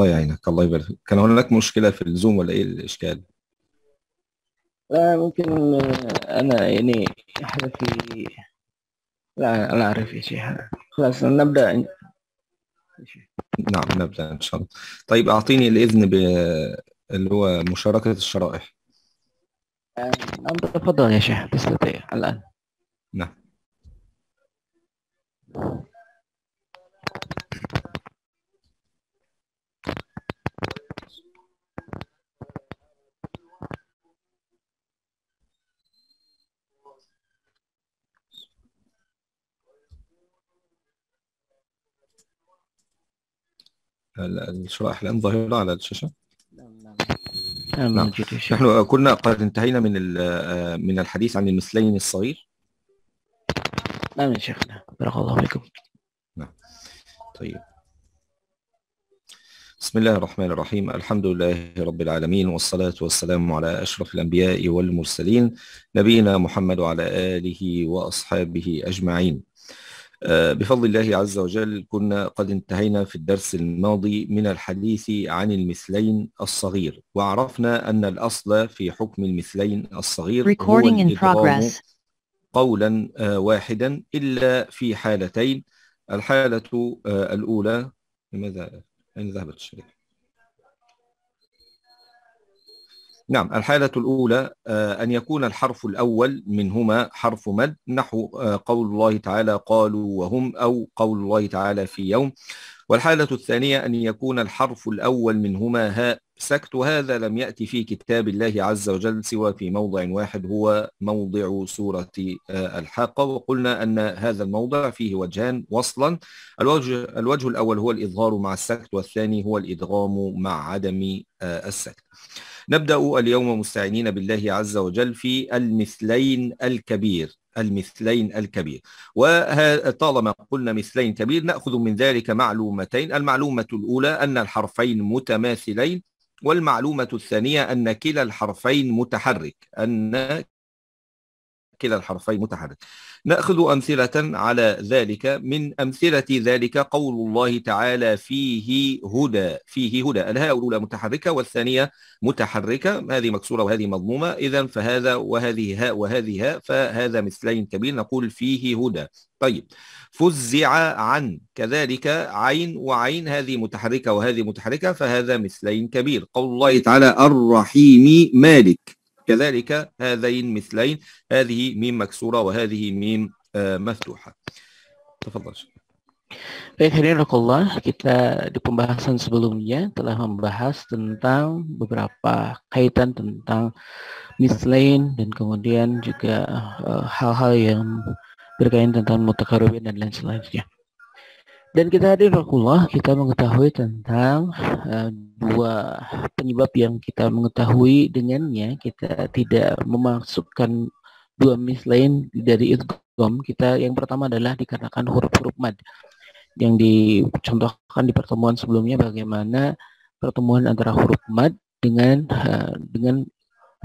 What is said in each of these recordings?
الله يعينك الله يبارك كان هناك مشكله في الزوم ولا ايه الاشكال لا ممكن آه، انا يعني احنا في لا لا اعرف شيء خلاص نبدا نعم نبدا ان شاء الله طيب اعطيني الاذن ب اللي هو مشاركه الشرائح أنت آه، تفضل يا شيخ تستطيع الآن نعم الشرائح الان ظاهرة على الشاشة نعم نعم, نعم. نحن كنا قد انتهينا من آه، من الحديث عن المثلين الصغير نعم يا شيخنا بارك الله فيكم نعم طيب بسم الله الرحمن الرحيم الحمد لله رب العالمين والصلاة والسلام على أشرف الأنبياء والمرسلين نبينا محمد وعلى آله وأصحابه أجمعين آه، بفضل الله عز وجل كنا قد انتهينا في الدرس الماضي من الحديث عن المثلين الصغير وعرفنا أن الأصل في حكم المثلين الصغير هو الإدغام قولا آه، واحدا إلا في حالتين الحالة آه، الأولى لماذا أين ذهبت الشريحة نعم الحالة الأولى آه، أن يكون الحرف الأول منهما حرف مد نحو آه، قول الله تعالى قالوا وهم أو قول الله تعالى في يوم والحالة الثانية أن يكون الحرف الأول منهما هاء سكت وهذا لم يأتي في كتاب الله عز وجل سوى في موضع واحد هو موضع سورة آه، الحاقة وقلنا أن هذا الموضع فيه وجهان وصلا الوجه, الوجه الأول هو الإظهار مع السكت والثاني هو الإدغام مع عدم السكت نبدأ اليوم مستعينين بالله عز وجل في المثلين الكبير المثلين الكبير وطالما قلنا مثلين كبير نأخذ من ذلك معلومتين المعلومة الأولى أن الحرفين متماثلين والمعلومة الثانية أن كلا الحرفين متحرك أن كلا الحرفين متحرك نأخذ أمثلة على ذلك من أمثلة ذلك قول الله تعالى فيه هدى فيه هدى الهاء الأولى متحركة والثانية متحركة هذه مكسورة وهذه مضمومة إذا فهذا وهذه هاء وهذه هاء فهذا مثلين كبير نقول فيه هدى طيب فزع عن كذلك عين وعين هذه متحركة وهذه متحركة فهذا مثلين كبير قول الله تعالى الرحيم مالك كذلك هذين مثلين هذه ميم مكسورة وهذه ميم مفتوحة تفضل Baik hadirakullah, kita di pembahasan sebelumnya telah membahas tentang beberapa kaitan tentang mislain dan kemudian juga eh, hal-hal uh, yang berkaitan tentang mutakarubin dan lain sebagainya. Dan kita Rasulullah, kita mengetahui tentang uh, dua penyebab yang kita mengetahui dengannya kita tidak memasukkan dua mis lain dari idgham. Kita yang pertama adalah dikarenakan huruf-huruf mad yang dicontohkan di pertemuan sebelumnya bagaimana pertemuan antara huruf mad dengan uh, dengan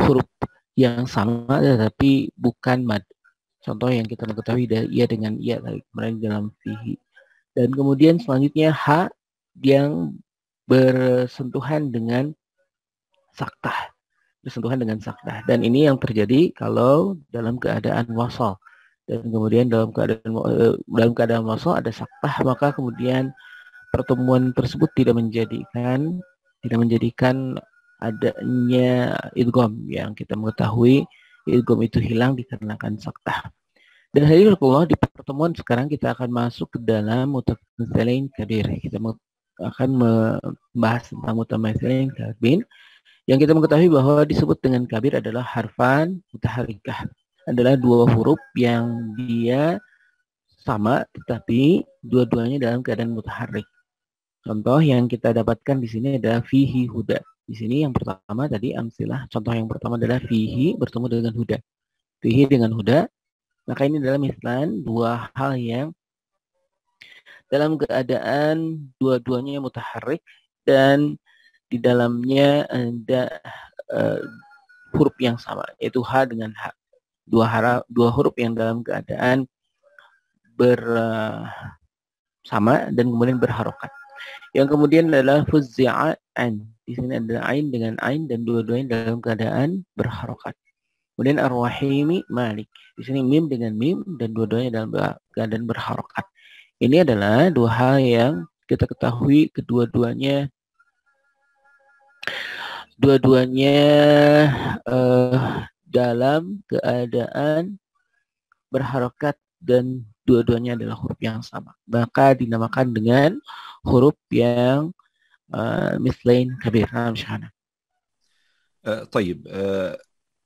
huruf yang sama tetapi bukan mad. Contoh yang kita mengetahui dari ia ya, dengan ia ya, tadi dalam fihi dan kemudian selanjutnya H yang bersentuhan dengan sakta. Bersentuhan dengan sakta. Dan ini yang terjadi kalau dalam keadaan wasol. Dan kemudian dalam keadaan eh, dalam keadaan wasol ada sakta, maka kemudian pertemuan tersebut tidak menjadikan tidak menjadikan adanya idgom yang kita mengetahui idgom itu hilang dikarenakan saktah. Dan hadir Allah di pertemuan sekarang kita akan masuk ke dalam mutamaisalin kabir. Kita akan membahas tentang mutamaisalin kabir yang kita mengetahui bahwa disebut dengan kabir adalah harfan mutaharikah. Adalah dua huruf yang dia sama tetapi dua-duanya dalam keadaan mutaharik. Contoh yang kita dapatkan di sini adalah fihi huda. Di sini yang pertama tadi amsilah contoh yang pertama adalah fihi bertemu dengan huda. Fihi dengan huda maka ini dalam Islam dua hal yang dalam keadaan dua-duanya mutaharik dan di dalamnya ada uh, huruf yang sama yaitu h dengan h dua dua huruf yang dalam keadaan ber uh, dan kemudian berharokat yang kemudian adalah fuzia'an di sini ada ain dengan ain dan dua-duanya dalam keadaan berharokat Kemudian Ar-Rahimi Malik. Di sini mim dengan mim dan dua-duanya dalam keadaan berharokat. Ini adalah dua hal yang kita ketahui kedua-duanya dua-duanya uh, dalam keadaan berharokat dan dua-duanya adalah huruf yang sama. Maka dinamakan dengan huruf yang uh, mislain kabir. Nah, eh, طيب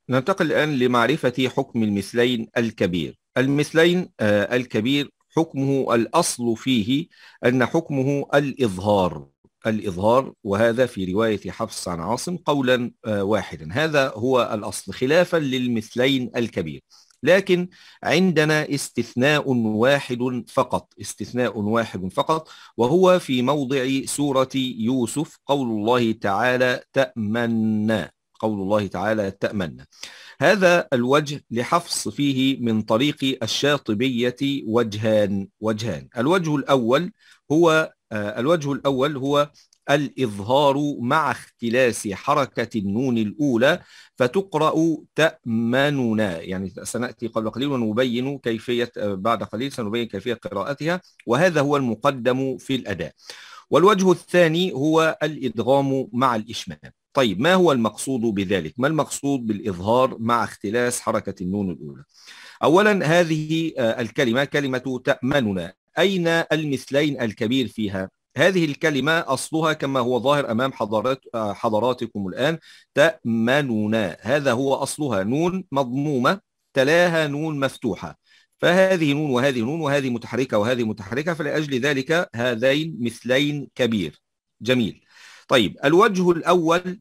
ننتقل الآن لمعرفة حكم المثلين الكبير المثلين آه، الكبير حكمه الأصل فيه أن حكمه الإظهار الإظهار وهذا في رواية حفص عن عاصم قولا آه، واحدا هذا هو الأصل خلافا للمثلين الكبير لكن عندنا استثناء واحد فقط استثناء واحد فقط وهو في موضع سورة يوسف قول الله تعالى تأمنا قول الله تعالى يتأمن هذا الوجه لحفص فيه من طريق الشاطبية وجهان وجهان الوجه الأول هو آه، الوجه الأول هو الإظهار مع اختلاس حركة النون الأولى فتقرأ تأمننا يعني سنأتي قبل قليل ونبين كيفية آه، بعد قليل سنبين كيفية قراءتها وهذا هو المقدم في الأداء والوجه الثاني هو الإدغام مع الإشمام طيب ما هو المقصود بذلك ما المقصود بالإظهار مع اختلاس حركة النون الأولى أولا هذه آه، الكلمة كلمة تأمننا أين المثلين الكبير فيها هذه الكلمة أصلها كما هو ظاهر أمام حضارات آه، حضراتكم الآن تأمننا هذا هو أصلها نون مضمومة تلاها نون مفتوحة فهذه نون وهذه نون وهذه متحركة وهذه متحركة فلأجل ذلك هذين مثلين كبير جميل طيب الوجه الأول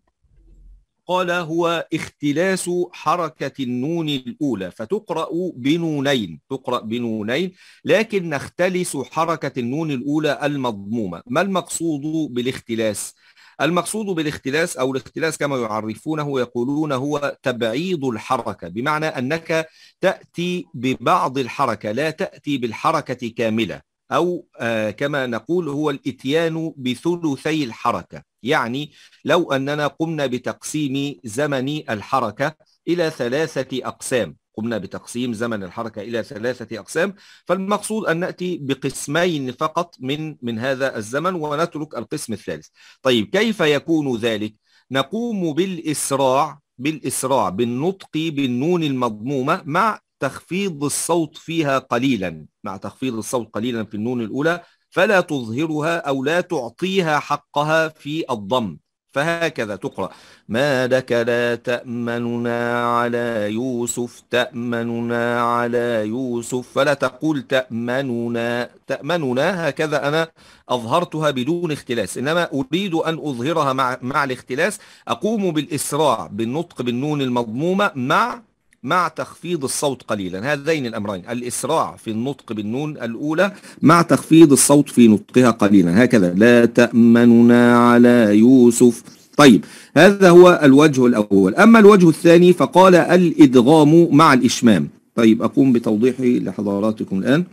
قال هو اختلاس حركة النون الأولى فتقرأ بنونين تقرأ بنونين لكن نختلس حركة النون الأولى المضمومة ما المقصود بالاختلاس؟ المقصود بالاختلاس أو الاختلاس كما يعرفونه يقولون هو تبعيد الحركة بمعنى أنك تأتي ببعض الحركة لا تأتي بالحركة كاملة أو آه، كما نقول هو الإتيان بثلثي الحركة يعني لو أننا قمنا بتقسيم زمن الحركة إلى ثلاثة أقسام قمنا بتقسيم زمن الحركة إلى ثلاثة أقسام فالمقصود أن نأتي بقسمين فقط من من هذا الزمن ونترك القسم الثالث طيب كيف يكون ذلك؟ نقوم بالإسراع بالإسراع بالنطق بالنون المضمومة مع تخفيض الصوت فيها قليلا مع تخفيض الصوت قليلا في النون الأولى فلا تظهرها أو لا تعطيها حقها في الضم فهكذا تقرأ ما لك لا تأمننا على يوسف تأمننا على يوسف فلا تقول تأمننا تأمننا هكذا أنا أظهرتها بدون اختلاس إنما أريد أن أظهرها مع, مع الاختلاس أقوم بالإسراع بالنطق بالنون المضمومة مع مع تخفيض الصوت قليلا هذين الأمرين الإسراع في النطق بالنون الأولى مع تخفيض الصوت في نطقها قليلا هكذا لا تأمننا على يوسف طيب هذا هو الوجه الأول أما الوجه الثاني فقال الإدغام مع الإشمام طيب أقوم بتوضيحه لحضراتكم الآن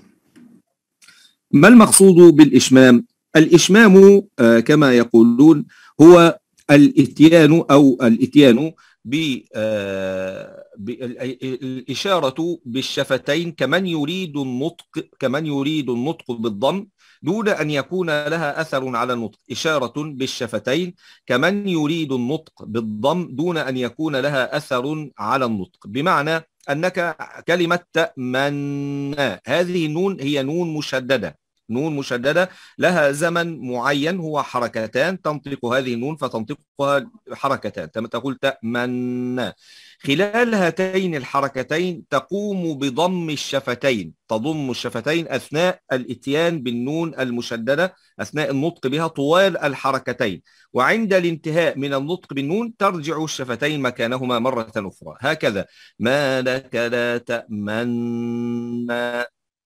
ما المقصود بالإشمام؟ الإشمام آه، كما يقولون هو الإتيان أو الإتيان ب آه، الإشارة بالشفتين كمن يريد النطق كمن يريد النطق بالضم دون أن يكون لها أثر على النطق إشارة بالشفتين كمن يريد النطق بالضم دون أن يكون لها أثر على النطق بمعنى أنك كلمة تأمنا هذه النون هي نون مشددة نون مشددة لها زمن معين هو حركتان تنطق هذه النون فتنطقها حركتان تقول تأمن خلال هاتين الحركتين تقوم بضم الشفتين تضم الشفتين أثناء الاتيان بالنون المشددة أثناء النطق بها طوال الحركتين وعند الانتهاء من النطق بالنون ترجع الشفتين مكانهما مرة أخرى هكذا ما لك لا تأمن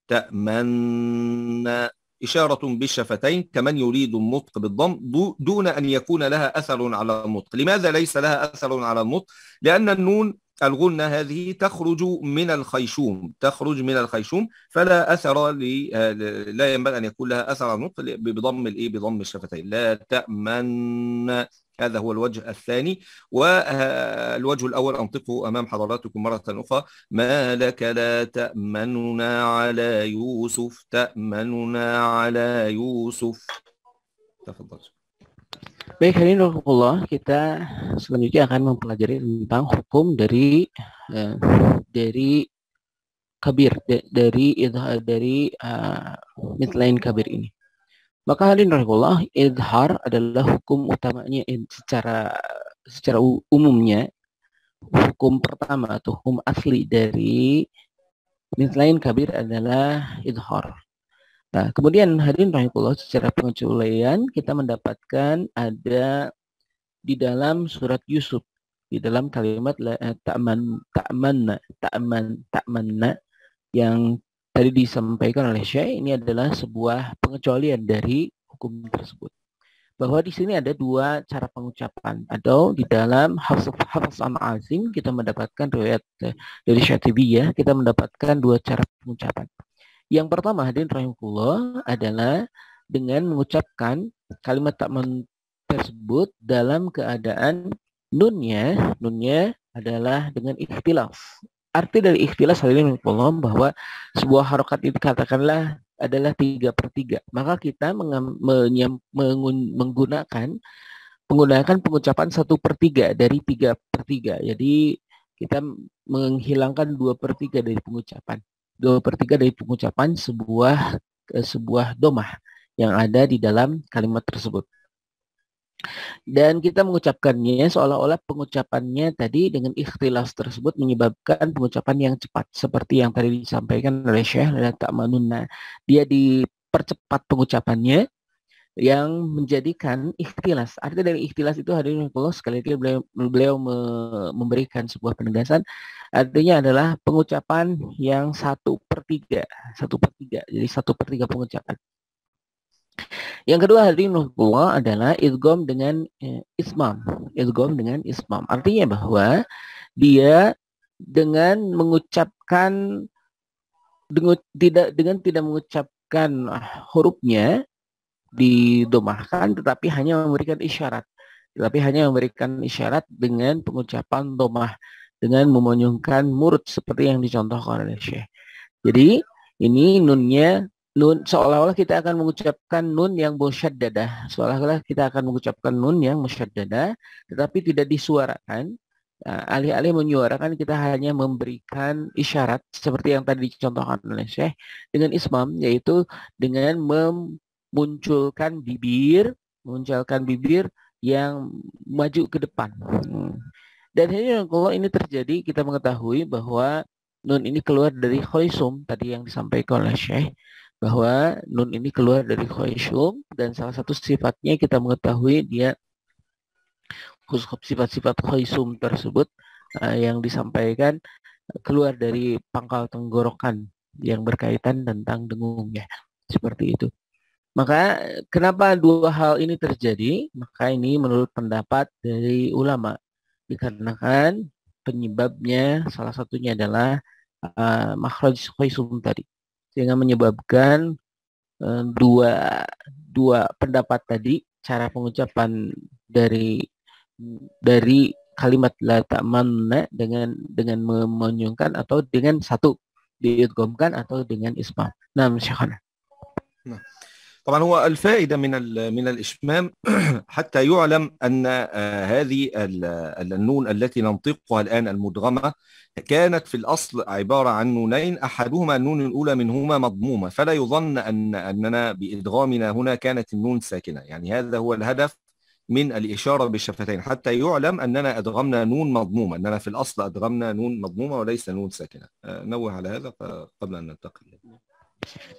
تأمن إشارة بالشفتين كمن يريد النطق بالضم دون أن يكون لها أثر على النطق لماذا ليس لها أثر على النطق؟ لأن النون الغنة هذه تخرج من الخيشوم تخرج من الخيشوم فلا أثر ل... لا ينبغي أن يكون لها أثر على النطق بضم الإيه بضم الشفتين لا تأمن هذا هو الوجه الثاني والوجه الأول أنطقه أمام حضراتكم مرة أخرى ما لك لا تأمننا على يوسف تأمننا على يوسف تفضل Baik, hari ini Allah kita selanjutnya akan mempelajari tentang hukum dari eh, dari kabir dari dari uh, mitlain kabir ini. Maka hal ini idhar adalah hukum utamanya secara secara umumnya hukum pertama atau hukum asli dari min lain kabir adalah idhar. Nah, kemudian hadirin rahimakumullah secara pengecualian kita mendapatkan ada di dalam surat Yusuf di dalam kalimat eh, ta'man ta'manna ta'man ta'manna yang tadi disampaikan oleh Syekh ini adalah sebuah pengecualian dari hukum tersebut. Bahwa di sini ada dua cara pengucapan atau di dalam hafs am azim kita mendapatkan riwayat eh, dari Syatibi ya, kita mendapatkan dua cara pengucapan. Yang pertama hadirin rahimakumullah adalah dengan mengucapkan kalimat takman tersebut dalam keadaan nunnya, nunnya adalah dengan ikhtilaf arti dari ikhtilas hadirin bahwa sebuah harokat itu katakanlah adalah tiga per tiga. Maka kita menggunakan menggunakan pengucapan satu per tiga dari tiga per tiga. Jadi kita menghilangkan dua per tiga dari pengucapan. Dua per tiga dari pengucapan sebuah eh, sebuah domah yang ada di dalam kalimat tersebut. Dan kita mengucapkannya seolah-olah pengucapannya tadi dengan ikhtilas tersebut menyebabkan pengucapan yang cepat seperti yang tadi disampaikan oleh Syekh Lada Ta'manunna. Dia dipercepat pengucapannya yang menjadikan ikhtilas. Artinya dari ikhtilas itu hadirin Allah sekali lagi beliau, beliau memberikan sebuah penegasan. Artinya adalah pengucapan yang satu per tiga, satu per tiga. Jadi satu per tiga pengucapan. Yang kedua hadirin Allah adalah idgham dengan eh, ismam. Idgham dengan ismam. Artinya bahwa dia dengan mengucapkan dengan tidak dengan tidak mengucapkan ah, hurufnya didomahkan tetapi hanya memberikan isyarat tetapi hanya memberikan isyarat dengan pengucapan domah dengan memonyongkan murid seperti yang dicontohkan oleh Syekh. Jadi ini nunnya nun seolah-olah kita akan mengucapkan nun yang musyaddadah seolah-olah kita akan mengucapkan nun yang musyaddadah tetapi tidak disuarakan nah, alih-alih menyuarakan kita hanya memberikan isyarat seperti yang tadi dicontohkan oleh Syekh dengan ismam yaitu dengan memunculkan bibir memunculkan bibir yang maju ke depan hmm. dan ini kalau ini terjadi kita mengetahui bahwa nun ini keluar dari khoisum tadi yang disampaikan oleh Syekh bahwa nun ini keluar dari khoisyum dan salah satu sifatnya kita mengetahui dia khusus sifat-sifat khoisum tersebut eh, yang disampaikan keluar dari pangkal tenggorokan yang berkaitan tentang dengungnya seperti itu maka kenapa dua hal ini terjadi maka ini menurut pendapat dari ulama dikarenakan penyebabnya salah satunya adalah uh, makhraj khoisum tadi sehingga menyebabkan eh, dua dua pendapat tadi cara pengucapan dari dari kalimat la ta'manna dengan dengan memenyungkan atau dengan satu diidghamkan atau dengan isma. Nah, Syekhana. Nah. طبعا هو الفائده من من الاشمام حتى يعلم ان آه، هذه النون التي ننطقها الان المدغمه كانت في الاصل عباره عن نونين احدهما النون الاولى منهما مضمومه فلا يظن ان اننا بادغامنا هنا كانت النون ساكنه يعني هذا هو الهدف من الاشاره بالشفتين حتى يعلم اننا ادغمنا نون مضمومه اننا في الاصل ادغمنا نون مضمومه وليس نون ساكنه آه، نوه على هذا قبل ان ننتقل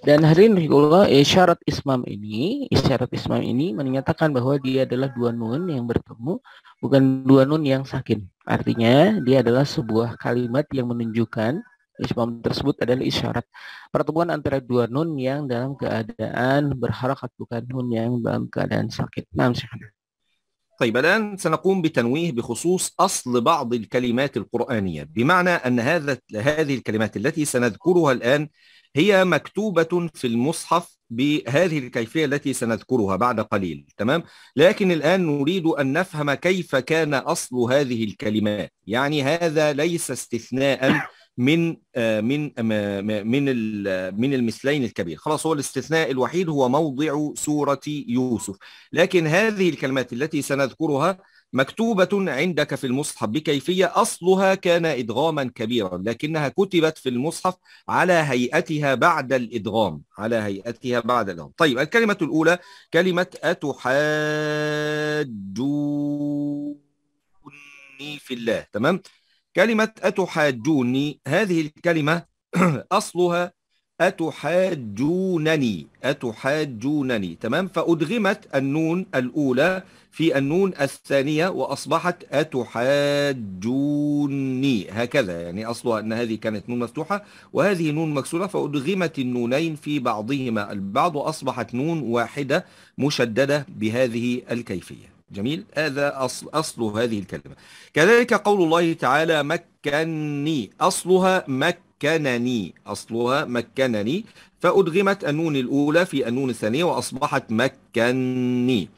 Dan hari ini Allah, isyarat eh, ismam ini, isyarat ismam ini menyatakan bahwa dia adalah dua nun yang bertemu, bukan dua nun yang sakin. Artinya, dia adalah sebuah kalimat yang menunjukkan ismam tersebut adalah isyarat pertemuan antara dua nun yang dalam keadaan berharakat bukan nun yang dalam keadaan sakit. Nah, طيب الآن سنقوم بتنويه بخصوص أصل بعض الكلمات القرآنية بمعنى أن هذا هذه الكلمات التي سنذكرها الآن هي مكتوبة في المصحف بهذه الكيفية التي سنذكرها بعد قليل تمام لكن الآن نريد أن نفهم كيف كان أصل هذه الكلمات يعني هذا ليس استثناء من آه، من آه، من آه، من المثلين الكبير خلاص هو الاستثناء الوحيد هو موضع سورة يوسف لكن هذه الكلمات التي سنذكرها مكتوبة عندك في المصحف بكيفية أصلها كان إدغاما كبيرا لكنها كتبت في المصحف على هيئتها بعد الإدغام على هيئتها بعد الإدغام طيب الكلمة الأولى كلمة أتحاجوني في الله تمام كلمة أتحاجوني هذه الكلمة أصلها أتحاجونني أتحاجونني تمام فأدغمت النون الأولى في النون الثانية وأصبحت أتحاجوني هكذا يعني أصلها أن هذه كانت نون مفتوحة وهذه نون مكسورة فأدغمت النونين في بعضهما البعض وأصبحت نون واحدة مشددة بهذه الكيفية جميل هذا أصل, أصل هذه الكلمة كذلك قول الله تعالى مكنني أصلها مكنني أصلها مكنني فأدغمت النون الأولى في النون الثانية وأصبحت مكنني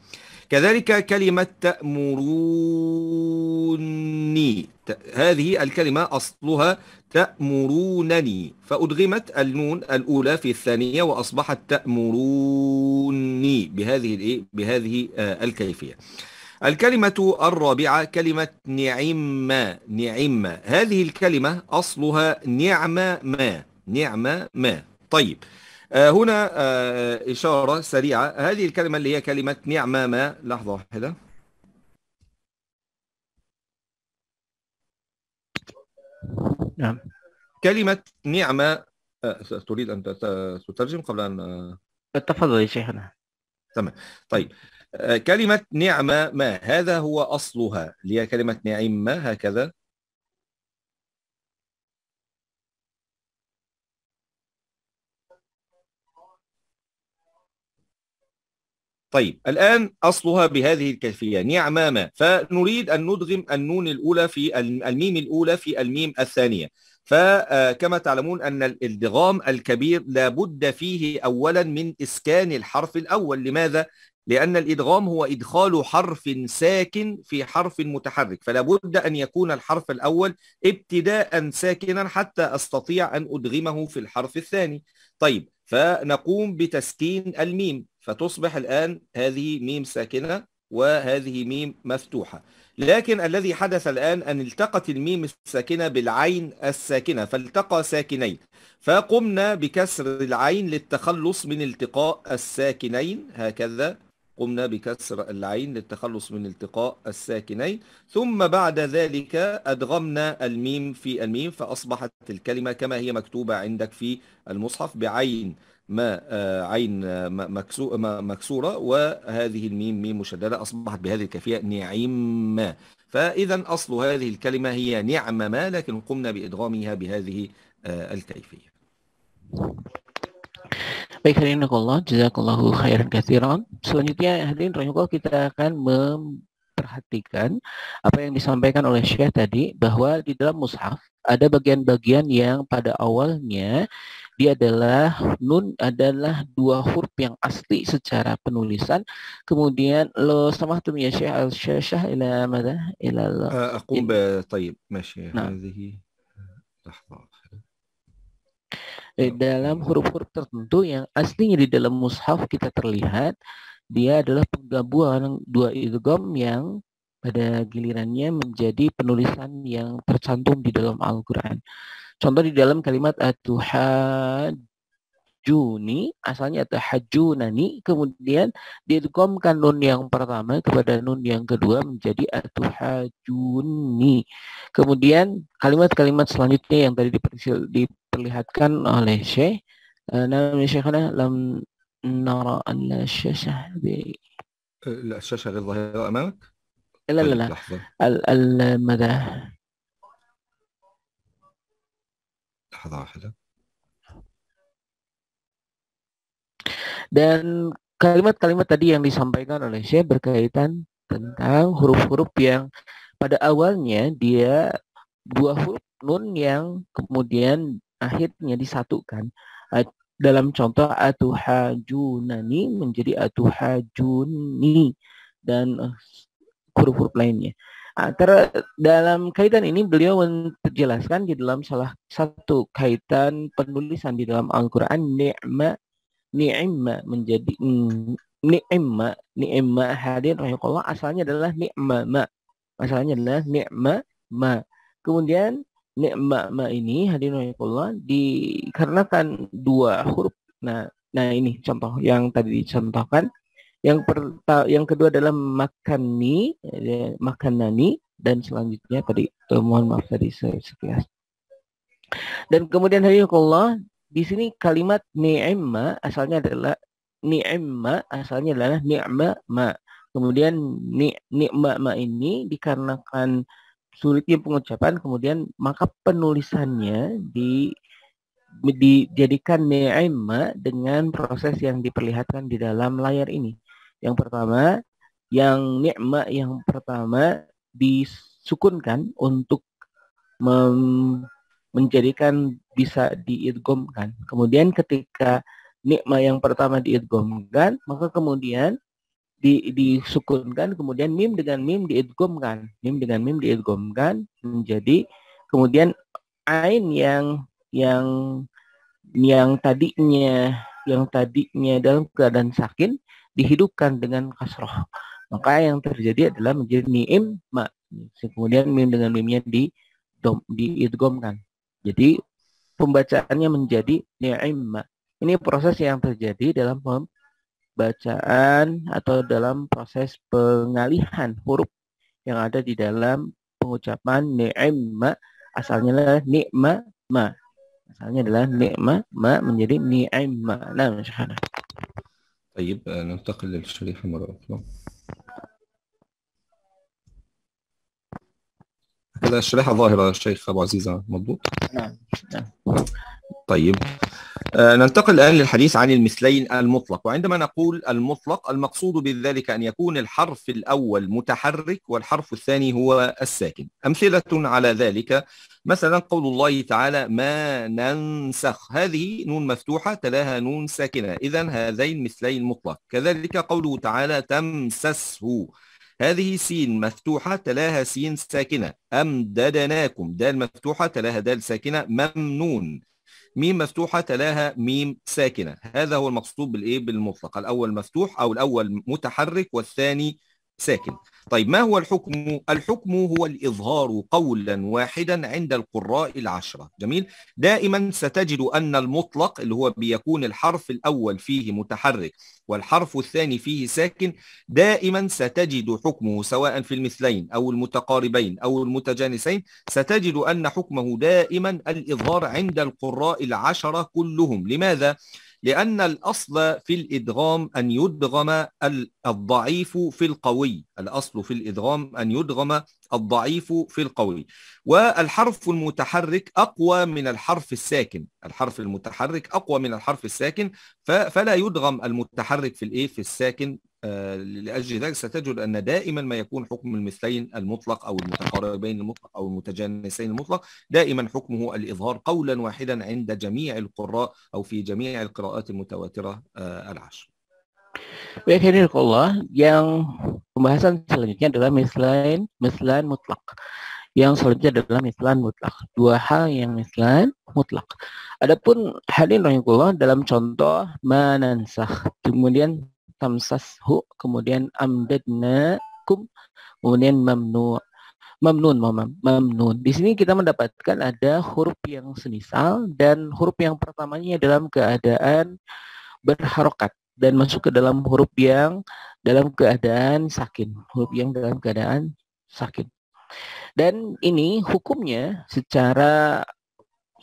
كذلك كلمة تأمروني هذه الكلمة أصلها تأمرونني فأدغمت النون الأولى في الثانية وأصبحت تأمروني بهذه الإيه؟ بهذه آه، الكيفية الكلمة الرابعة كلمة نعمة نعمة هذه الكلمة أصلها نعمة ما نعمة ما طيب آه، هنا آه، إشارة سريعة هذه الكلمة اللي هي كلمة نعمة ما لحظة واحدة نعم كلمة نعمة آه، تريد أن تترجم قبل أن آه. تفضل يا شيخنا تمام طيب آه، كلمة نعمة ما هذا هو أصلها اللي هي كلمة نعمة هكذا طيب الآن أصلها بهذه الكيفية نعمة ما فنريد أن ندغم النون الأولى في الميم الأولى في الميم الثانية فكما آه، تعلمون أن الادغام الكبير لابد فيه أولا من إسكان الحرف الأول لماذا؟ لأن الإدغام هو إدخال حرف ساكن في حرف متحرك فلا بد أن يكون الحرف الأول ابتداء ساكنا حتى أستطيع أن أدغمه في الحرف الثاني طيب فنقوم بتسكين الميم فتصبح الآن هذه ميم ساكنة وهذه ميم مفتوحة لكن الذي حدث الآن أن التقت الميم الساكنة بالعين الساكنة فالتقى ساكنين فقمنا بكسر العين للتخلص من التقاء الساكنين هكذا قمنا بكسر العين للتخلص من التقاء الساكنين ثم بعد ذلك أدغمنا الميم في الميم فأصبحت الكلمة كما هي مكتوبة عندك في المصحف بعين ما عين مكسورة وهذه الميم ميم مشددة أصبحت بهذه الكافية نعيم ما فإذا أصل هذه الكلمة هي نعم ما لكن قمنا بإدغامها بهذه الكيفية Baik hari ini Allah, jazakallahu khairan kathiran. Selanjutnya hadirin rahimakumullah kita akan memperhatikan apa yang disampaikan oleh Syekh tadi bahwa di dalam mushaf ada bagian-bagian yang pada awalnya Dia adalah nun adalah dua huruf yang asli secara penulisan. Kemudian lo سمحتم يا شيخ الشاشة إلى Mada إلى أقوم ب... طيب ماشي نعم. Di dalam huruf-huruf tertentu yang aslinya di dalam mushaf kita terlihat dia adalah penggabungan dua idgham yang pada gilirannya menjadi penulisan yang tercantum di dalam Al-Qur'an. Contoh di dalam kalimat atuhad juni asalnya tahajunani kemudian diidghamkan nun yang pertama kepada nun yang kedua menjadi atuhajuni kemudian kalimat-kalimat selanjutnya yang tadi diperlihatkan oleh Syekh eh, nama Syekhana lam nara eh, la syashah bi amamak eh, la la al al madah لحظة واحدة dan kalimat-kalimat tadi yang disampaikan oleh saya berkaitan tentang huruf-huruf yang pada awalnya dia dua huruf nun yang kemudian akhirnya disatukan. Dalam contoh atuhajunani menjadi atuhajuni dan eh, huruf-huruf lainnya. Ah, ter dalam kaitan ini beliau menjelaskan di dalam salah satu kaitan penulisan di dalam Al-Qur'an ni'ma ni'ma menjadi mm, ni'ma ni'ma hadir rahimahullah asalnya adalah ni'ma ma. Asalnya adalah ni'ma ma. Kemudian ni'ma ma ini hadir rahimahullah dikarenakan dua huruf. Nah, nah ini contoh yang tadi dicontohkan yang per, yang kedua adalah ya, makan nani dan selanjutnya tadi eh, mohon maaf tadi saya sekilas. Dan kemudian Allah di sini kalimat ni'ma asalnya adalah ni'ma asalnya adalah ni'ma ma. Kemudian ni, ni'ma ma ini dikarenakan sulitnya pengucapan kemudian maka penulisannya di dijadikan ni'ma dengan proses yang diperlihatkan di dalam layar ini. Yang pertama, yang nikmat yang pertama disukunkan untuk mem menjadikan bisa diidgomkan. Kemudian ketika nikmat yang pertama diidgomkan, maka kemudian di, disukunkan, kemudian mim dengan mim diidgomkan. Mim dengan mim diidgomkan menjadi kemudian ain yang yang yang tadinya yang tadinya dalam keadaan sakin dihidupkan dengan kasroh. Maka yang terjadi adalah menjadi ni'im ma. Kemudian mim dengan mimnya di dom, diidgomkan. Jadi pembacaannya menjadi ma Ini proses yang terjadi dalam pembacaan atau dalam proses pengalihan huruf yang ada di dalam pengucapan ma Asalnya adalah ni'ma ma. Asalnya adalah ni'ma ma menjadi ma Nah, masyarakat. طيب آه، ننتقل للشريحة مرة أخرى كده الشريحة ظاهرة شيخ أبو عزيزة مضبوط؟ نعم نعم طيب آه ننتقل الآن للحديث عن المثلين المطلق وعندما نقول المطلق المقصود بذلك أن يكون الحرف الأول متحرك والحرف الثاني هو الساكن أمثلة على ذلك مثلا قول الله تعالى ما ننسخ هذه نون مفتوحة تلاها نون ساكنة إذا هذين مثلين مطلق كذلك قوله تعالى تمسسه هذه سين مفتوحة تلاها سين ساكنة أمددناكم دال مفتوحة تلاها دال ساكنة ممنون ميم مفتوحه تلاها ميم ساكنه هذا هو المقصود بالايه بالمطلق الاول مفتوح او الاول متحرك والثاني ساكن طيب ما هو الحكم الحكم هو الإظهار قولا واحدا عند القراء العشرة جميل دائما ستجد أن المطلق اللي هو بيكون الحرف الأول فيه متحرك والحرف الثاني فيه ساكن دائما ستجد حكمه سواء في المثلين أو المتقاربين أو المتجانسين ستجد أن حكمه دائما الإظهار عند القراء العشرة كلهم لماذا؟ لأن الأصل في الإدغام أن يدغم الضعيف في القوي الأصل في الإدغام أن يدغم الضعيف في القوي والحرف المتحرك أقوى من الحرف الساكن الحرف المتحرك أقوى من الحرف الساكن فلا يدغم المتحرك في الإيه في الساكن لأجل ذلك ستجد أن دائما ما يكون حكم المثلين المطلق أو المتقاربين المطلق أو المتجانسين المطلق دائما حكمه الإظهار قولا واحدا عند جميع القراء أو في جميع القراءات المتواترة العشر Baik, ini Baiklah, yang pembahasan selanjutnya adalah mislain, mislain mutlak. Yang selanjutnya adalah mislain mutlak. Dua hal yang mislain mutlak. Adapun hadin rahimahullah dalam contoh manansah. Kemudian tamsashu kemudian amdadna kum kemudian mamnu mamnun memnu mamnun di sini kita mendapatkan ada huruf yang semisal dan huruf yang pertamanya dalam keadaan berharokat dan masuk ke dalam huruf yang dalam keadaan sakin huruf yang dalam keadaan sakin dan ini hukumnya secara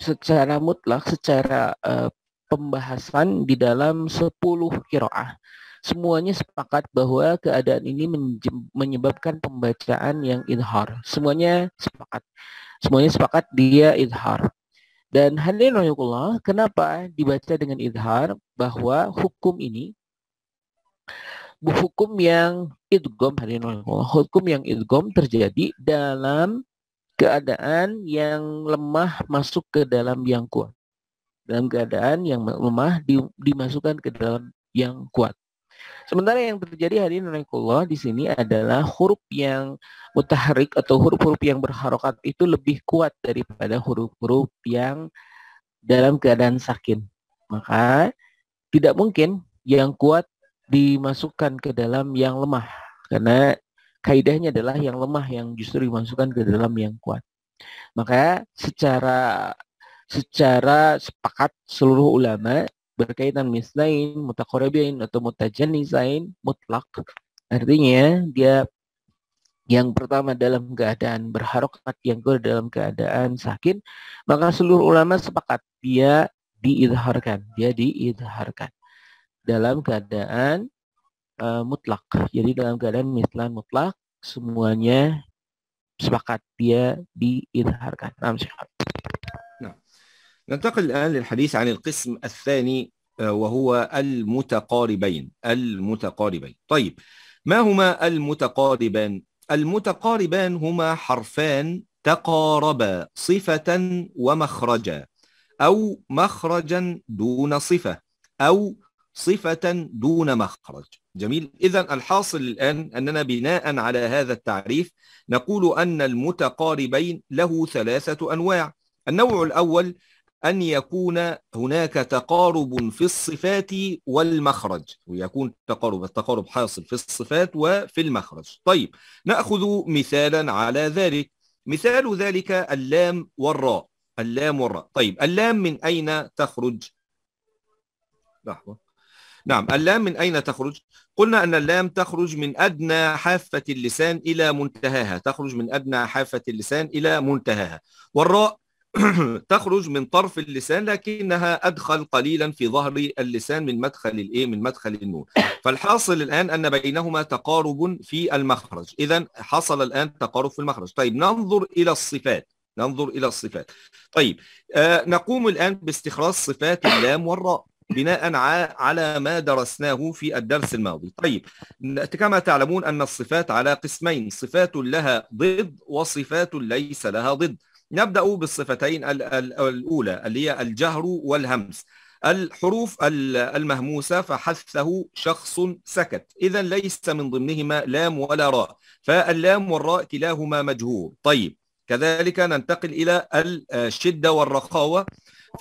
secara mutlak secara uh, pembahasan di dalam 10 kiroah semuanya sepakat bahwa keadaan ini menyebabkan pembacaan yang idhar. Semuanya sepakat. Semuanya sepakat dia idhar. Dan hadirin rahimakumullah, kenapa dibaca dengan idhar bahwa hukum ini hukum yang idgom hadirin rahimakumullah, hukum yang idgom terjadi dalam keadaan yang lemah masuk ke dalam yang kuat. Dalam keadaan yang lemah dimasukkan ke dalam yang kuat. Sementara yang terjadi hari Nuraikullah di sini adalah huruf yang mutaharik atau huruf-huruf yang berharokat itu lebih kuat daripada huruf-huruf yang dalam keadaan sakin. Maka tidak mungkin yang kuat dimasukkan ke dalam yang lemah karena kaidahnya adalah yang lemah yang justru dimasukkan ke dalam yang kuat. Maka secara secara sepakat seluruh ulama berkaitan mislain, mutaqaribain atau mutajanizain mutlak. Artinya dia yang pertama dalam keadaan berharokat, yang kedua dalam keadaan sakin, maka seluruh ulama sepakat dia diidharkan, dia diidharkan dalam keadaan uh, mutlak. Jadi dalam keadaan mislan mutlak semuanya sepakat dia diidharkan. Alhamdulillah. ننتقل الآن للحديث عن القسم الثاني آه، وهو المتقاربين المتقاربين طيب ما هما المتقاربان المتقاربان هما حرفان تقاربا صفة ومخرجا أو مخرجا دون صفة أو صفة دون مخرج جميل إذا الحاصل الآن أننا بناء على هذا التعريف نقول أن المتقاربين له ثلاثة أنواع النوع الأول أن يكون هناك تقارب في الصفات والمخرج ويكون تقارب التقارب حاصل في الصفات وفي المخرج طيب نأخذ مثالا على ذلك مثال ذلك اللام والراء اللام والراء طيب اللام من أين تخرج لحظة نعم اللام من أين تخرج قلنا أن اللام تخرج من أدنى حافة اللسان إلى منتهاها تخرج من أدنى حافة اللسان إلى منتهاها والراء تخرج من طرف اللسان لكنها أدخل قليلا في ظهر اللسان من مدخل الإيه من مدخل النون فالحاصل الآن أن بينهما تقارب في المخرج إذا حصل الآن تقارب في المخرج طيب ننظر إلى الصفات ننظر إلى الصفات طيب آه نقوم الآن باستخراج صفات اللام والراء بناء على ما درسناه في الدرس الماضي طيب كما تعلمون أن الصفات على قسمين صفات لها ضد وصفات ليس لها ضد نبدأ بالصفتين الأولى اللي هي الجهر والهمس الحروف المهموسة فحثه شخص سكت إذا ليس من ضمنهما لام ولا راء فاللام والراء كلاهما مجهور طيب كذلك ننتقل إلى الشدة والرخاوة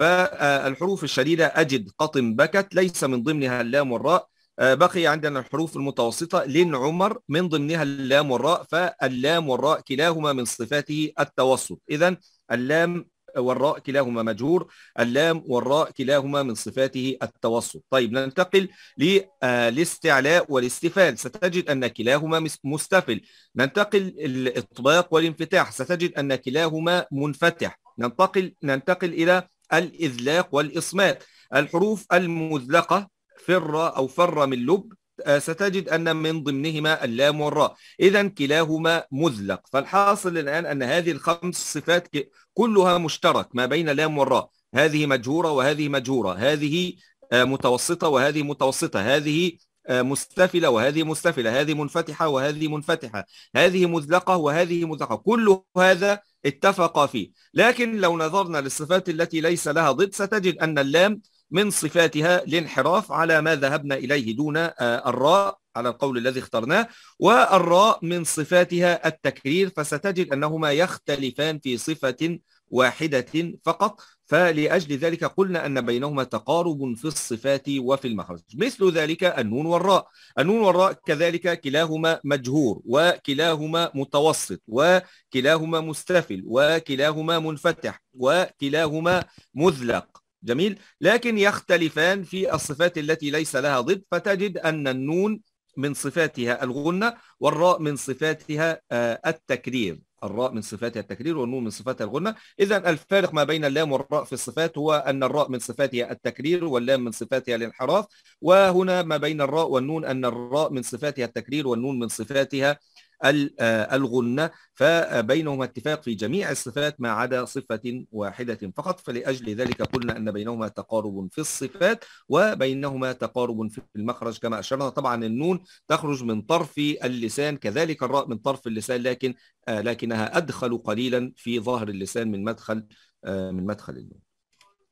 فالحروف الشديدة أجد قطم بكت ليس من ضمنها اللام والراء آه، بقي عندنا الحروف المتوسطة لن عمر من ضمنها اللام والراء فاللام والراء كلاهما من صفاته التوسط إذا اللام والراء كلاهما مجهور اللام والراء كلاهما من صفاته التوسط طيب ننتقل للاستعلاء آه، والاستفال ستجد أن كلاهما مستفل ننتقل الإطباق والانفتاح ستجد أن كلاهما منفتح ننتقل ننتقل إلى الإذلاق والإصمات الحروف المذلقة فر أو فر من لب آه، ستجد أن من ضمنهما اللام والراء إذا كلاهما مذلق فالحاصل الآن أن هذه الخمس صفات كلها مشترك ما بين اللام والراء هذه مجهورة وهذه مجهورة هذه آه، متوسطة وهذه متوسطة هذه آه، مستفلة وهذه مستفلة هذه منفتحة وهذه منفتحة هذه مذلقة وهذه مذلقة كل هذا اتفق فيه لكن لو نظرنا للصفات التي ليس لها ضد ستجد أن اللام من صفاتها الانحراف على ما ذهبنا إليه دون آه، الراء على القول الذي اخترناه والراء من صفاتها التكرير فستجد أنهما يختلفان في صفة واحدة فقط فلأجل ذلك قلنا أن بينهما تقارب في الصفات وفي المخرج مثل ذلك النون والراء النون والراء كذلك كلاهما مجهور وكلاهما متوسط وكلاهما مستفل وكلاهما منفتح وكلاهما مذلق جميل لكن يختلفان في الصفات التي ليس لها ضد فتجد أن النون من صفاتها الغنة والراء من صفاتها آه، التكرير الراء من صفاتها التكرير والنون من صفاتها الغنة إذا الفارق ما بين اللام والراء في الصفات هو أن الراء من صفاتها التكرير واللام من صفاتها الانحراف وهنا ما بين الراء والنون أن الراء من صفاتها التكرير والنون من صفاتها آه، الغنة فبينهما اتفاق في جميع الصفات ما عدا صفة واحدة فقط فلأجل ذلك قلنا أن بينهما تقارب في الصفات وبينهما تقارب في المخرج كما أشرنا طبعا النون تخرج من طرف اللسان كذلك الراء من طرف اللسان لكن آه، لكنها أدخل قليلا في ظهر اللسان من مدخل آه، من مدخل النون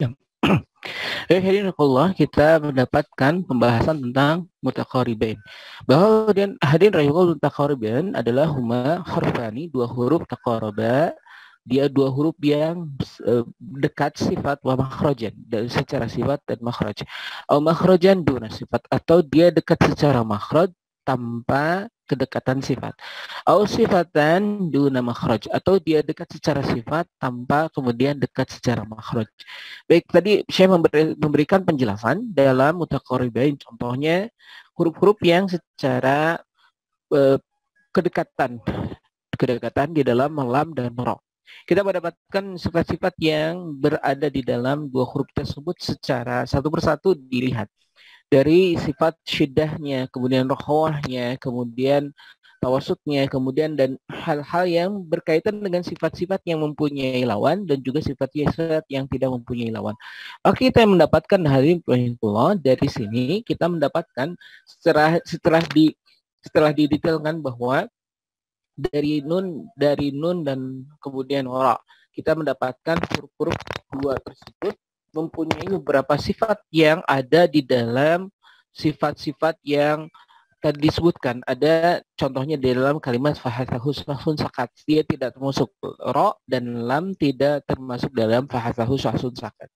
نعم. Dari eh, hadis Allah kita mendapatkan pembahasan tentang mutaqaribain. Bahwa dan hadin rahimahul mutaqaribain adalah huma harfani dua huruf taqaraba dia dua huruf yang eh, dekat sifat wa makhrajan dari secara sifat dan makhraj. Al makhrajan duna sifat atau dia dekat secara makhraj tanpa kedekatan sifat. Au sifatan duna makhraj atau dia dekat secara sifat tanpa kemudian dekat secara makhraj. Baik, tadi saya memberi, memberikan penjelasan dalam mutaqaribain contohnya huruf-huruf yang secara eh, kedekatan kedekatan di dalam malam dan merok. Kita mendapatkan sifat-sifat yang berada di dalam dua huruf tersebut secara satu persatu dilihat dari sifat syidahnya, kemudian rohwahnya, kemudian tawasutnya, kemudian dan hal-hal yang berkaitan dengan sifat-sifat yang mempunyai lawan dan juga sifat-sifat yang tidak mempunyai lawan. Oke, kita mendapatkan hal ini dari sini kita mendapatkan setelah setelah di setelah didetailkan bahwa dari nun dari nun dan kemudian wara kita mendapatkan huruf-huruf dua tersebut mempunyai beberapa sifat yang ada di dalam sifat-sifat yang tadi disebutkan. Ada contohnya di dalam kalimat fahasahu sahun sakat. Dia tidak termasuk ro dan lam tidak termasuk dalam fahasahu sahun sakat.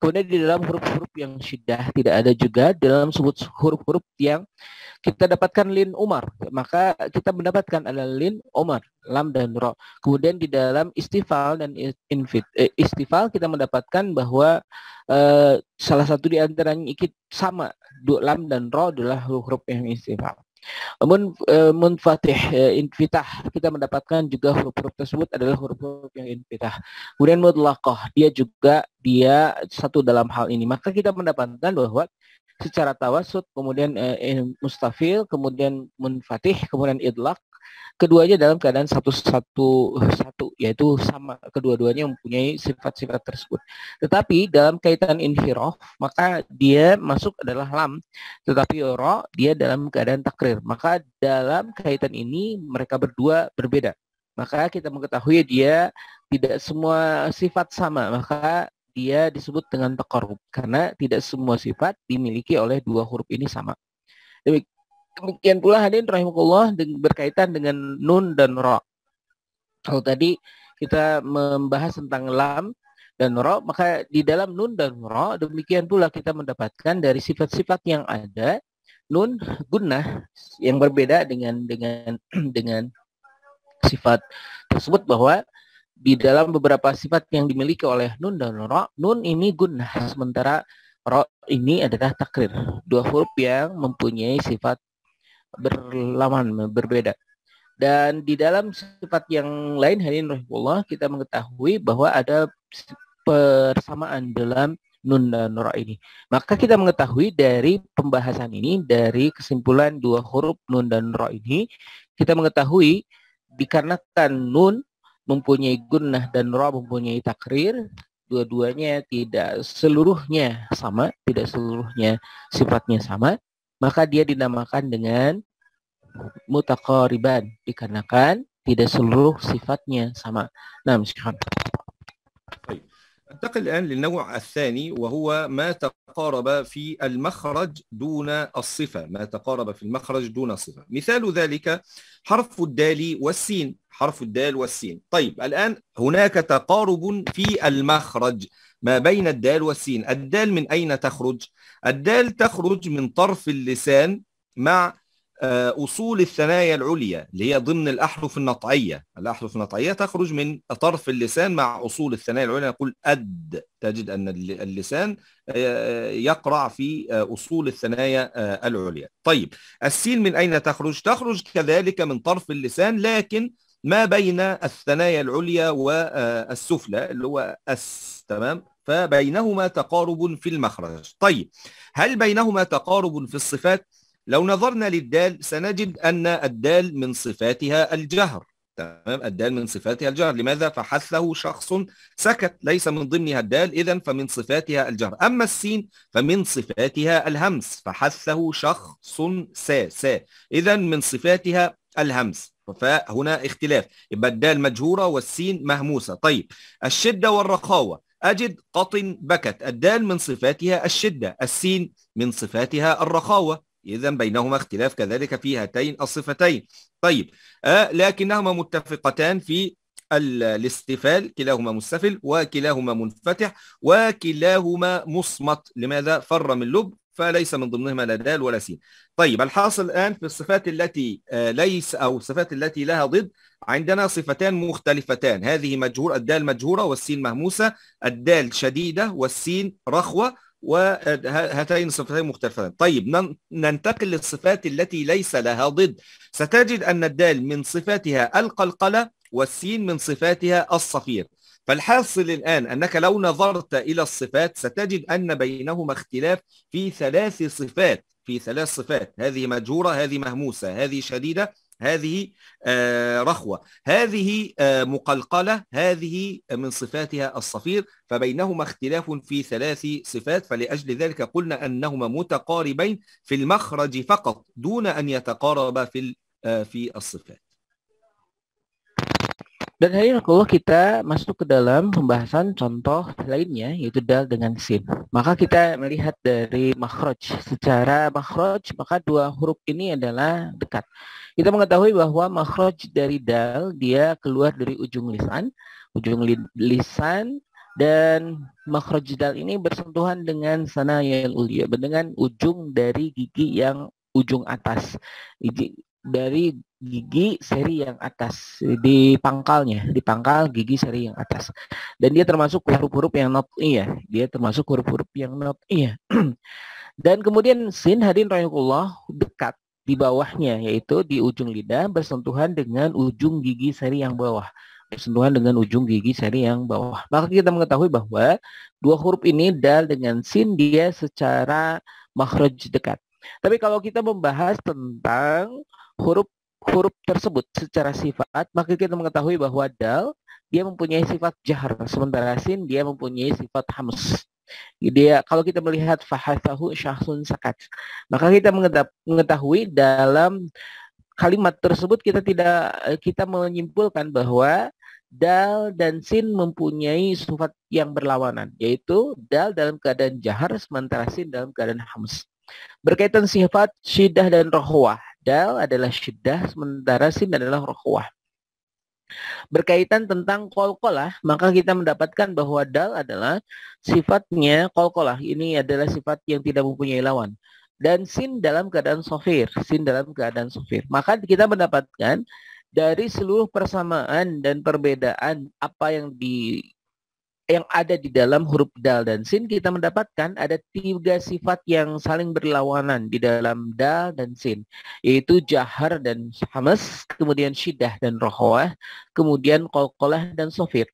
Kemudian di dalam huruf-huruf yang syidah tidak ada juga. di Dalam sebut huruf-huruf yang kita dapatkan lin Umar. Maka kita mendapatkan adalah lin Umar lam dan ro. Kemudian di dalam istifal dan invit eh, istifal kita mendapatkan bahwa eh, salah satu di antaranya ikit sama du, lam dan ro adalah huruf yang istifal. Namun eh, munfatih eh, kita mendapatkan juga huruf-huruf tersebut adalah huruf-huruf yang invitah. Kemudian mutlaqah dia juga dia satu dalam hal ini. Maka kita mendapatkan bahwa secara tawasud, kemudian eh, eh mustafil, kemudian munfatih, kemudian idlak, keduanya dalam keadaan satu satu satu yaitu sama kedua-duanya mempunyai sifat-sifat tersebut. Tetapi dalam kaitan inhirof maka dia masuk adalah lam, tetapi ro dia dalam keadaan takrir. Maka dalam kaitan ini mereka berdua berbeda. Maka kita mengetahui dia tidak semua sifat sama, maka dia disebut dengan takarub karena tidak semua sifat dimiliki oleh dua huruf ini sama. Demikian Demikian pula hadirin rahimakumullah berkaitan dengan nun dan ro. Oh, Kalau tadi kita membahas tentang lam dan ro, maka di dalam nun dan ro demikian pula kita mendapatkan dari sifat-sifat yang ada nun gunnah yang berbeda dengan dengan dengan sifat tersebut bahwa di dalam beberapa sifat yang dimiliki oleh nun dan ro, nun ini gunnah sementara ro ini adalah takrir. Dua huruf yang mempunyai sifat berlawan berbeda. Dan di dalam sifat yang lain hadirin rahimullah kita mengetahui bahwa ada persamaan dalam nun dan nora ini. Maka kita mengetahui dari pembahasan ini dari kesimpulan dua huruf nun dan nora ini kita mengetahui dikarenakan nun mempunyai gunnah dan ra mempunyai takrir dua-duanya tidak seluruhnya sama, tidak seluruhnya sifatnya sama, maka dia dinamakan dengan mutakoriban dikarenakan tidak seluruh sifatnya sama. Nah, misalkan. انتقل الآن للنوع الثاني وهو ما تقارب في المخرج دون الصفة ما تقارب في المخرج دون الصفة مثال ذلك حرف الدال والسين حرف الدال والسين طيب الآن هناك تقارب في المخرج ما بين الدال والسين الدال من أين تخرج؟ الدال تخرج من طرف اللسان مع آه، أصول الثنايا العليا اللي هي ضمن الأحرف النطعية الأحرف النطعية تخرج من طرف اللسان مع أصول الثنايا العليا نقول أد تجد أن اللسان آه، يقرع في آه، أصول الثنايا العليا طيب السين من أين تخرج؟ تخرج كذلك من طرف اللسان لكن ما بين الثنايا العليا والسفلى اللي هو الس تمام فبينهما تقارب في المخرج طيب هل بينهما تقارب في الصفات لو نظرنا للدال سنجد أن الدال من صفاتها الجهر تمام الدال من صفاتها الجهر لماذا فحثه شخص سكت ليس من ضمنها الدال إذا فمن صفاتها الجهر أما السين فمن صفاتها الهمس فحثه شخص سا سا إذا من صفاتها الهمس فهنا اختلاف يبقى الدال مجهورة والسين مهموسة طيب الشدة والرخاوة أجد قط بكت الدال من صفاتها الشدة السين من صفاتها الرخاوة إذا بينهما اختلاف كذلك في هاتين الصفتين طيب آه لكنهما متفقتان في الاستفال كلاهما مستفل وكلاهما منفتح وكلاهما مصمت لماذا فر من لب فليس من ضمنهما لا دال ولا سين طيب الحاصل الآن في الصفات التي آه ليس أو الصفات التي لها ضد عندنا صفتان مختلفتان هذه مجهور الدال مجهورة والسين مهموسة الدال شديدة والسين رخوة وهاتين الصفتين مختلفتان طيب ننتقل للصفات التي ليس لها ضد ستجد أن الدال من صفاتها القلقلة والسين من صفاتها الصفير فالحاصل الآن أنك لو نظرت إلى الصفات ستجد أن بينهما اختلاف في ثلاث صفات في ثلاث صفات هذه مجهورة هذه مهموسة هذه شديدة هذه آه، رخوة هذه آه، مقلقلة هذه من صفاتها الصفير فبينهما اختلاف في ثلاث صفات فلأجل ذلك قلنا أنهما متقاربين في المخرج فقط دون أن يتقاربا في آه، في الصفات Dan hari ini kita masuk ke dalam pembahasan contoh lainnya yaitu dal dengan sin. Maka kita melihat dari makroj Secara makroj maka dua huruf ini adalah dekat. Kita mengetahui bahwa makroj dari dal dia keluar dari ujung lisan, ujung li lisan dan makroj dal ini bersentuhan dengan sanayil ulia, dengan ujung dari gigi yang ujung atas dari gigi seri yang atas di pangkalnya di pangkal gigi seri yang atas dan dia termasuk huruf-huruf yang not iya dia termasuk huruf-huruf yang not iya dan kemudian sin hadirin rahimakumullah dekat di bawahnya yaitu di ujung lidah bersentuhan dengan ujung gigi seri yang bawah bersentuhan dengan ujung gigi seri yang bawah maka kita mengetahui bahwa dua huruf ini dal dengan sin dia secara makhraj dekat tapi kalau kita membahas tentang huruf huruf tersebut secara sifat, maka kita mengetahui bahwa dal dia mempunyai sifat jahar, sementara sin dia mempunyai sifat hamus. Jadi, kalau kita melihat fahasahu syahsun sakat, maka kita mengetahui dalam kalimat tersebut kita tidak kita menyimpulkan bahwa dal dan sin mempunyai sifat yang berlawanan, yaitu dal dalam keadaan jahar, sementara sin dalam keadaan hamus. Berkaitan sifat syidah dan rohwah dal adalah syiddah, sementara sin adalah rukhwah. Berkaitan tentang kolkolah, maka kita mendapatkan bahwa dal adalah sifatnya kolkolah. Ini adalah sifat yang tidak mempunyai lawan. Dan sin dalam keadaan sofir. Sin dalam keadaan sofir. Maka kita mendapatkan dari seluruh persamaan dan perbedaan apa yang di yang ada di dalam huruf dal dan sin kita mendapatkan ada tiga sifat yang saling berlawanan di dalam dal dan sin yaitu jahar dan hamas kemudian syidah dan rohwah kemudian kolkolah dan sofir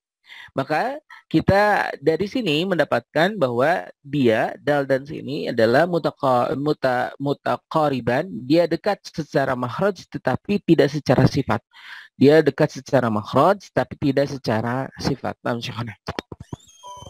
maka kita dari sini mendapatkan bahwa dia dal dan sini adalah mutaqariban muta, muta dia dekat secara makhraj tetapi tidak secara sifat dia dekat secara makhraj tapi tidak secara sifat. Nah,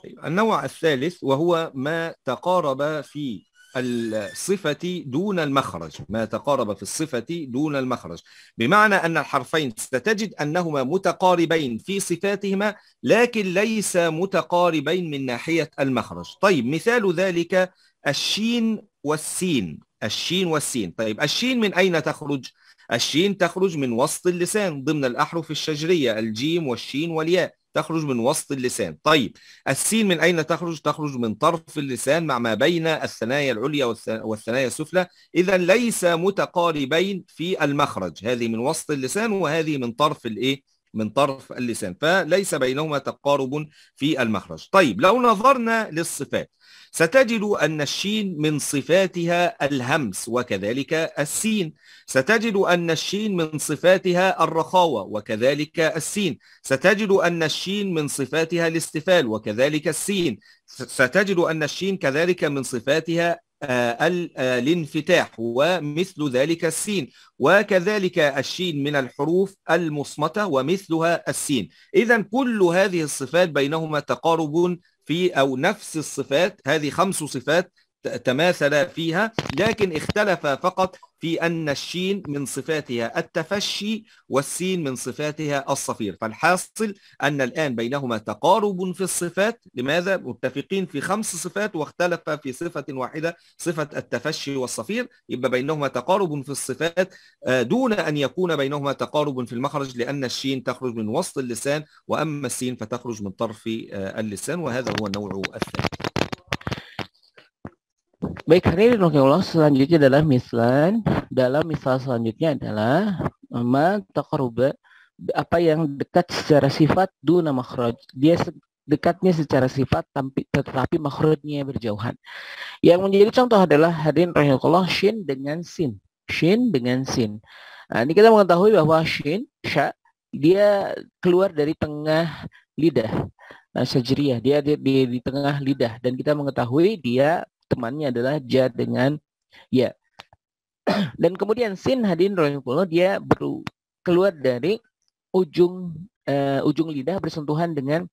طيب النوع الثالث وهو ما تقارب في الصفة دون المخرج ما تقارب في الصفة دون المخرج بمعنى أن الحرفين ستجد أنهما متقاربين في صفاتهما لكن ليس متقاربين من ناحية المخرج طيب مثال ذلك الشين والسين الشين والسين طيب الشين من أين تخرج؟ الشين تخرج من وسط اللسان ضمن الأحرف الشجرية الجيم والشين والياء تخرج من وسط اللسان طيب السين من أين تخرج؟ تخرج من طرف اللسان مع ما بين الثنايا العليا والثنايا السفلى إذا ليس متقاربين في المخرج هذه من وسط اللسان وهذه من طرف الإيه؟ من طرف اللسان فليس بينهما تقارب في المخرج طيب لو نظرنا للصفات ستجد أن الشين من صفاتها الهمس وكذلك السين ستجد أن الشين من صفاتها الرخاوة وكذلك السين ستجد أن الشين من صفاتها الاستفال وكذلك السين ستجد أن الشين كذلك من صفاتها آه، آه، الانفتاح ومثل ذلك السين وكذلك الشين من الحروف المصمتة ومثلها السين إذا كل هذه الصفات بينهما تقارب في او نفس الصفات هذه خمس صفات تماثل فيها لكن اختلف فقط في أن الشين من صفاتها التفشي والسين من صفاتها الصفير فالحاصل أن الآن بينهما تقارب في الصفات لماذا؟ متفقين في خمس صفات واختلف في صفة واحدة صفة التفشي والصفير يبقى بينهما تقارب في الصفات آه، دون أن يكون بينهما تقارب في المخرج لأن الشين تخرج من وسط اللسان وأما السين فتخرج من طرف آه، اللسان وهذا هو النوع الثاني Baik, hari ini Ulang selanjutnya adalah mislan. Dalam misal selanjutnya adalah ma takaruba apa yang dekat secara sifat duna makhraj. Dia dekatnya secara sifat tapi tetapi makhrajnya berjauhan. Yang menjadi contoh adalah hadin rahimakallah shin dengan sin. Shin dengan sin. Nah, ini kita mengetahui bahwa shin, sya, dia keluar dari tengah lidah. Nah, sajriyah, dia di, di, di tengah lidah dan kita mengetahui dia temannya adalah ja dengan ya. Dan kemudian sin hadin rahimahullah dia baru keluar dari ujung uh, ujung lidah bersentuhan dengan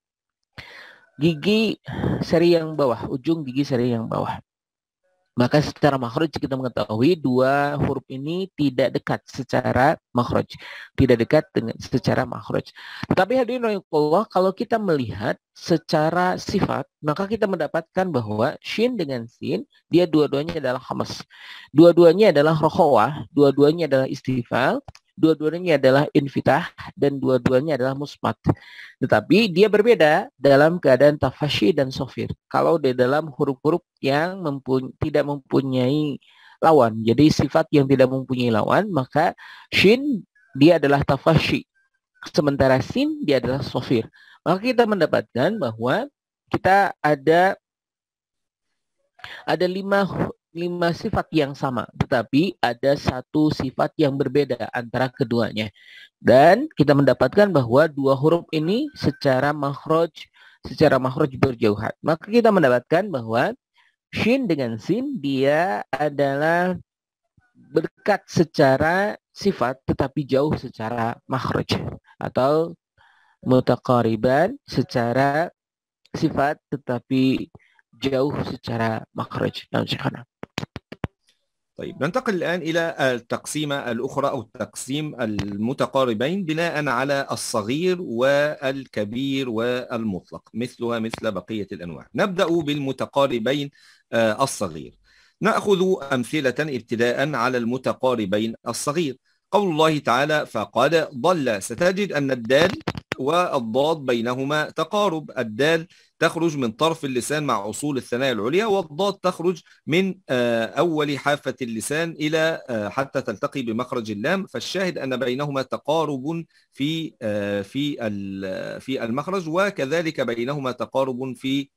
gigi seri yang bawah, ujung gigi seri yang bawah. Maka secara makhraj kita mengetahui dua huruf ini tidak dekat secara makhraj, tidak dekat dengan secara makhraj. Tetapi hadirin Allah, kalau kita melihat secara sifat, maka kita mendapatkan bahwa shin dengan sin, dia dua-duanya adalah hamas. Dua-duanya adalah rohawah, dua-duanya adalah istifal, dua-duanya adalah invitah dan dua-duanya adalah musmat. Tetapi dia berbeda dalam keadaan tafashi dan sofir. Kalau di dalam huruf-huruf yang mempuny tidak mempunyai lawan. Jadi sifat yang tidak mempunyai lawan, maka shin dia adalah tafashi. Sementara sin dia adalah sofir. Maka kita mendapatkan bahwa kita ada ada lima lima sifat yang sama, tetapi ada satu sifat yang berbeda antara keduanya. Dan kita mendapatkan bahwa dua huruf ini secara makhraj secara makhraj berjauhan. Maka kita mendapatkan bahwa shin dengan sin dia adalah berkat secara sifat tetapi jauh secara makhraj atau mutaqariban secara sifat tetapi jauh secara makhraj. Nah, طيب ننتقل الآن إلى التقسيمة الأخرى أو التقسيم المتقاربين بناء على الصغير والكبير والمطلق مثلها مثل بقية الأنواع نبدأ بالمتقاربين آه، الصغير نأخذ أمثلة ابتداء على المتقاربين الصغير قول الله تعالى فقد ضل ستجد أن الدال والضاد بينهما تقارب الدال تخرج من طرف اللسان مع أصول الثنايا العليا والضاد تخرج من آه، أول حافة اللسان إلى آه، حتى تلتقي بمخرج اللام فالشاهد أن بينهما تقارب في آه، في في المخرج وكذلك بينهما تقارب في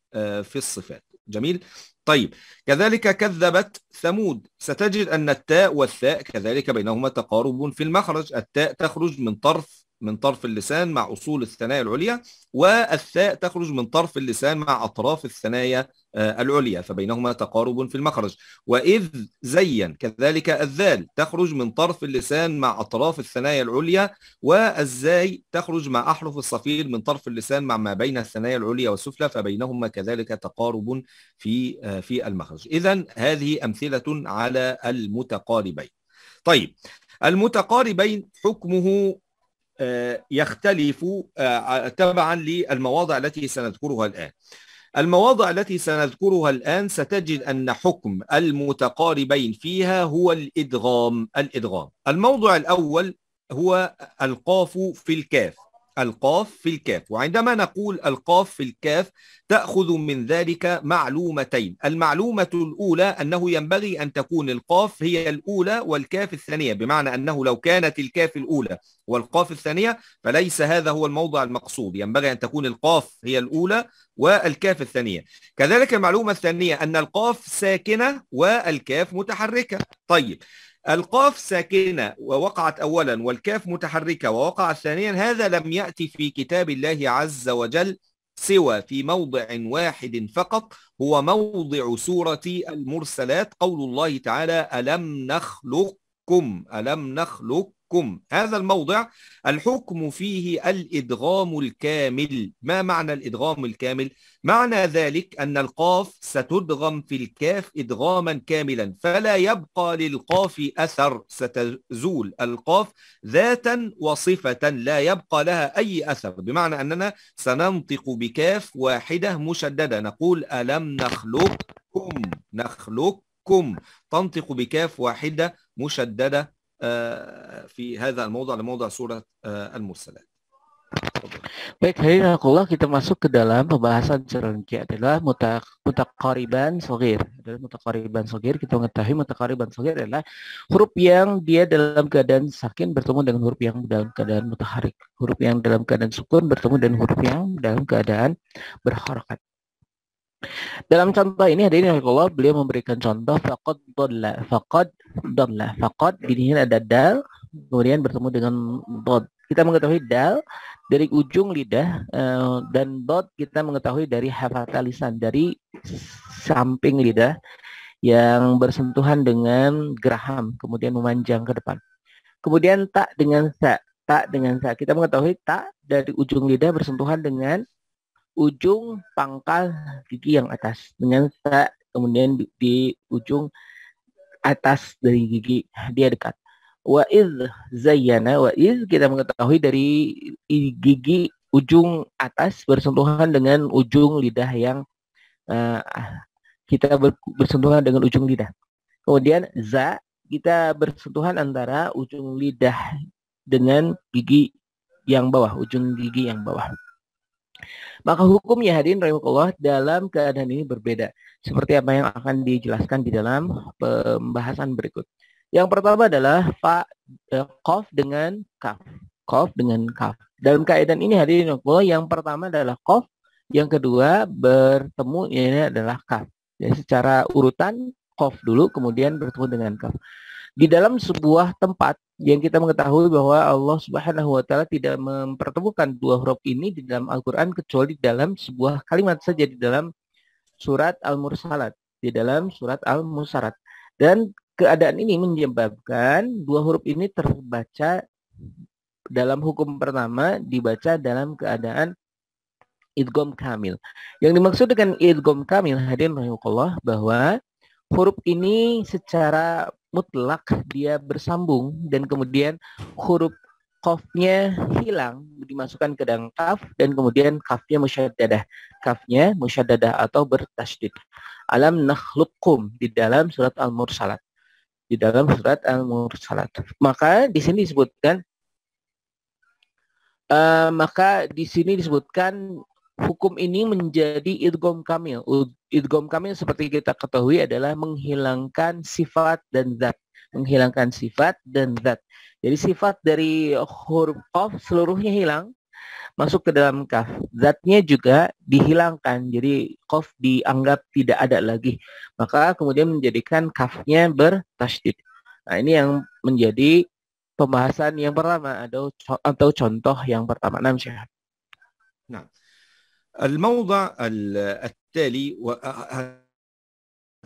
في الصفات جميل طيب كذلك كذبت ثمود ستجد أن التاء والثاء كذلك بينهما تقارب في المخرج التاء تخرج من طرف من طرف اللسان مع أصول الثنايا العليا والثاء تخرج من طرف اللسان مع أطراف الثنايا آه، العليا فبينهما تقارب في المخرج وإذ زين كذلك الذال تخرج من طرف اللسان مع أطراف الثنايا العليا والزاي تخرج مع أحرف الصفير من طرف اللسان مع ما بين الثنايا العليا والسفلى فبينهما كذلك تقارب في آه، في المخرج إذا هذه أمثلة على المتقاربين طيب المتقاربين حكمه آه، يختلف آه، تبعا للمواضع التي سنذكرها الآن المواضع التي سنذكرها الآن ستجد أن حكم المتقاربين فيها هو الإدغام الإدغام الموضع الأول هو القاف في الكاف القاف في الكاف وعندما نقول القاف في الكاف تأخذ من ذلك معلومتين المعلومة الأولى أنه ينبغي أن تكون القاف هي الأولى والكاف الثانية بمعنى أنه لو كانت الكاف الأولى والقاف الثانية فليس هذا هو الموضع المقصود ينبغي أن تكون القاف هي الأولى والكاف الثانية كذلك المعلومة الثانية أن القاف ساكنة والكاف متحركة طيب القاف ساكنة ووقعت أولا والكاف متحركة ووقعت ثانيا هذا لم يأتي في كتاب الله عز وجل سوى في موضع واحد فقط هو موضع سورة المرسلات قول الله تعالى ألم نخلقكم ألم نخلقكم الحكم هذا الموضع الحكم فيه الإدغام الكامل ما معنى الإدغام الكامل؟ معنى ذلك أن القاف ستدغم في الكاف إدغاما كاملا فلا يبقى للقاف أثر ستزول القاف ذاتا وصفة لا يبقى لها أي أثر بمعنى أننا سننطق بكاف واحدة مشددة نقول ألم نخلقكم نخلقكم تنطق بكاف واحدة مشددة في هذا الموضع لموضع سورة المرسلات Baik, Allah kita masuk ke dalam pembahasan cerengki adalah mutak mutakariban sogir. Dalam mutakariban sogir, kita mengetahui mutakariban sogir adalah huruf yang dia dalam keadaan sakin bertemu dengan huruf yang dalam keadaan mutaharik. Huruf yang dalam keadaan sukun bertemu dengan huruf yang dalam keadaan berharokat. Dalam contoh ini hadirin Allah beliau memberikan contoh faqad dhalla faqad dhalla faqad di sini ada dal kemudian bertemu dengan dot. Kita mengetahui dal dari ujung lidah eh, dan dot kita mengetahui dari hafata lisan dari samping lidah yang bersentuhan dengan geraham kemudian memanjang ke depan kemudian tak dengan sa tak dengan sa kita mengetahui tak dari ujung lidah bersentuhan dengan ujung pangkal gigi yang atas dengan menyangka kemudian di, di ujung atas dari gigi dia dekat wa iz zayyana wa iz kita mengetahui dari gigi ujung atas bersentuhan dengan ujung lidah yang uh, kita ber, bersentuhan dengan ujung lidah kemudian za kita bersentuhan antara ujung lidah dengan gigi yang bawah ujung gigi yang bawah maka hukumnya hadirin rahimakumullah dalam keadaan ini berbeda. Seperti apa yang akan dijelaskan di dalam pembahasan berikut. Yang pertama adalah fa eh, dengan kaf. Kof dengan kaf. Dalam keadaan ini hadirin rahimakumullah yang pertama adalah kof. Yang kedua bertemu ini adalah kaf. Jadi ya, secara urutan kof dulu kemudian bertemu dengan kaf. Di dalam sebuah tempat yang kita mengetahui bahwa Allah Subhanahu wa taala tidak mempertemukan dua huruf ini di dalam Al-Qur'an kecuali dalam sebuah kalimat saja di dalam surat Al-Mursalat, di dalam surat Al-Musarat. Dan keadaan ini menyebabkan dua huruf ini terbaca dalam hukum pertama dibaca dalam keadaan idgom kamil. Yang dimaksud dengan idgom kamil hadirin rahimakumullah bahwa huruf ini secara mutlak dia bersambung dan kemudian huruf kofnya hilang dimasukkan ke dalam kaf dan kemudian kafnya musyaddadah kafnya musyaddadah atau bertasdid alam nakhluqkum di dalam surat al-mursalat di dalam surat al-mursalat maka di sini disebutkan uh, maka di sini disebutkan hukum ini menjadi idgham kamil idgom kami seperti kita ketahui adalah menghilangkan sifat dan zat menghilangkan sifat dan zat. Jadi sifat dari huruf qaf seluruhnya hilang masuk ke dalam kaf. Zatnya juga dihilangkan. Jadi qaf dianggap tidak ada lagi. Maka kemudian menjadikan kafnya bertasydid. Nah, ini yang menjadi pembahasan yang pertama atau atau contoh yang pertama. Nah, al Nah. al. بالتالي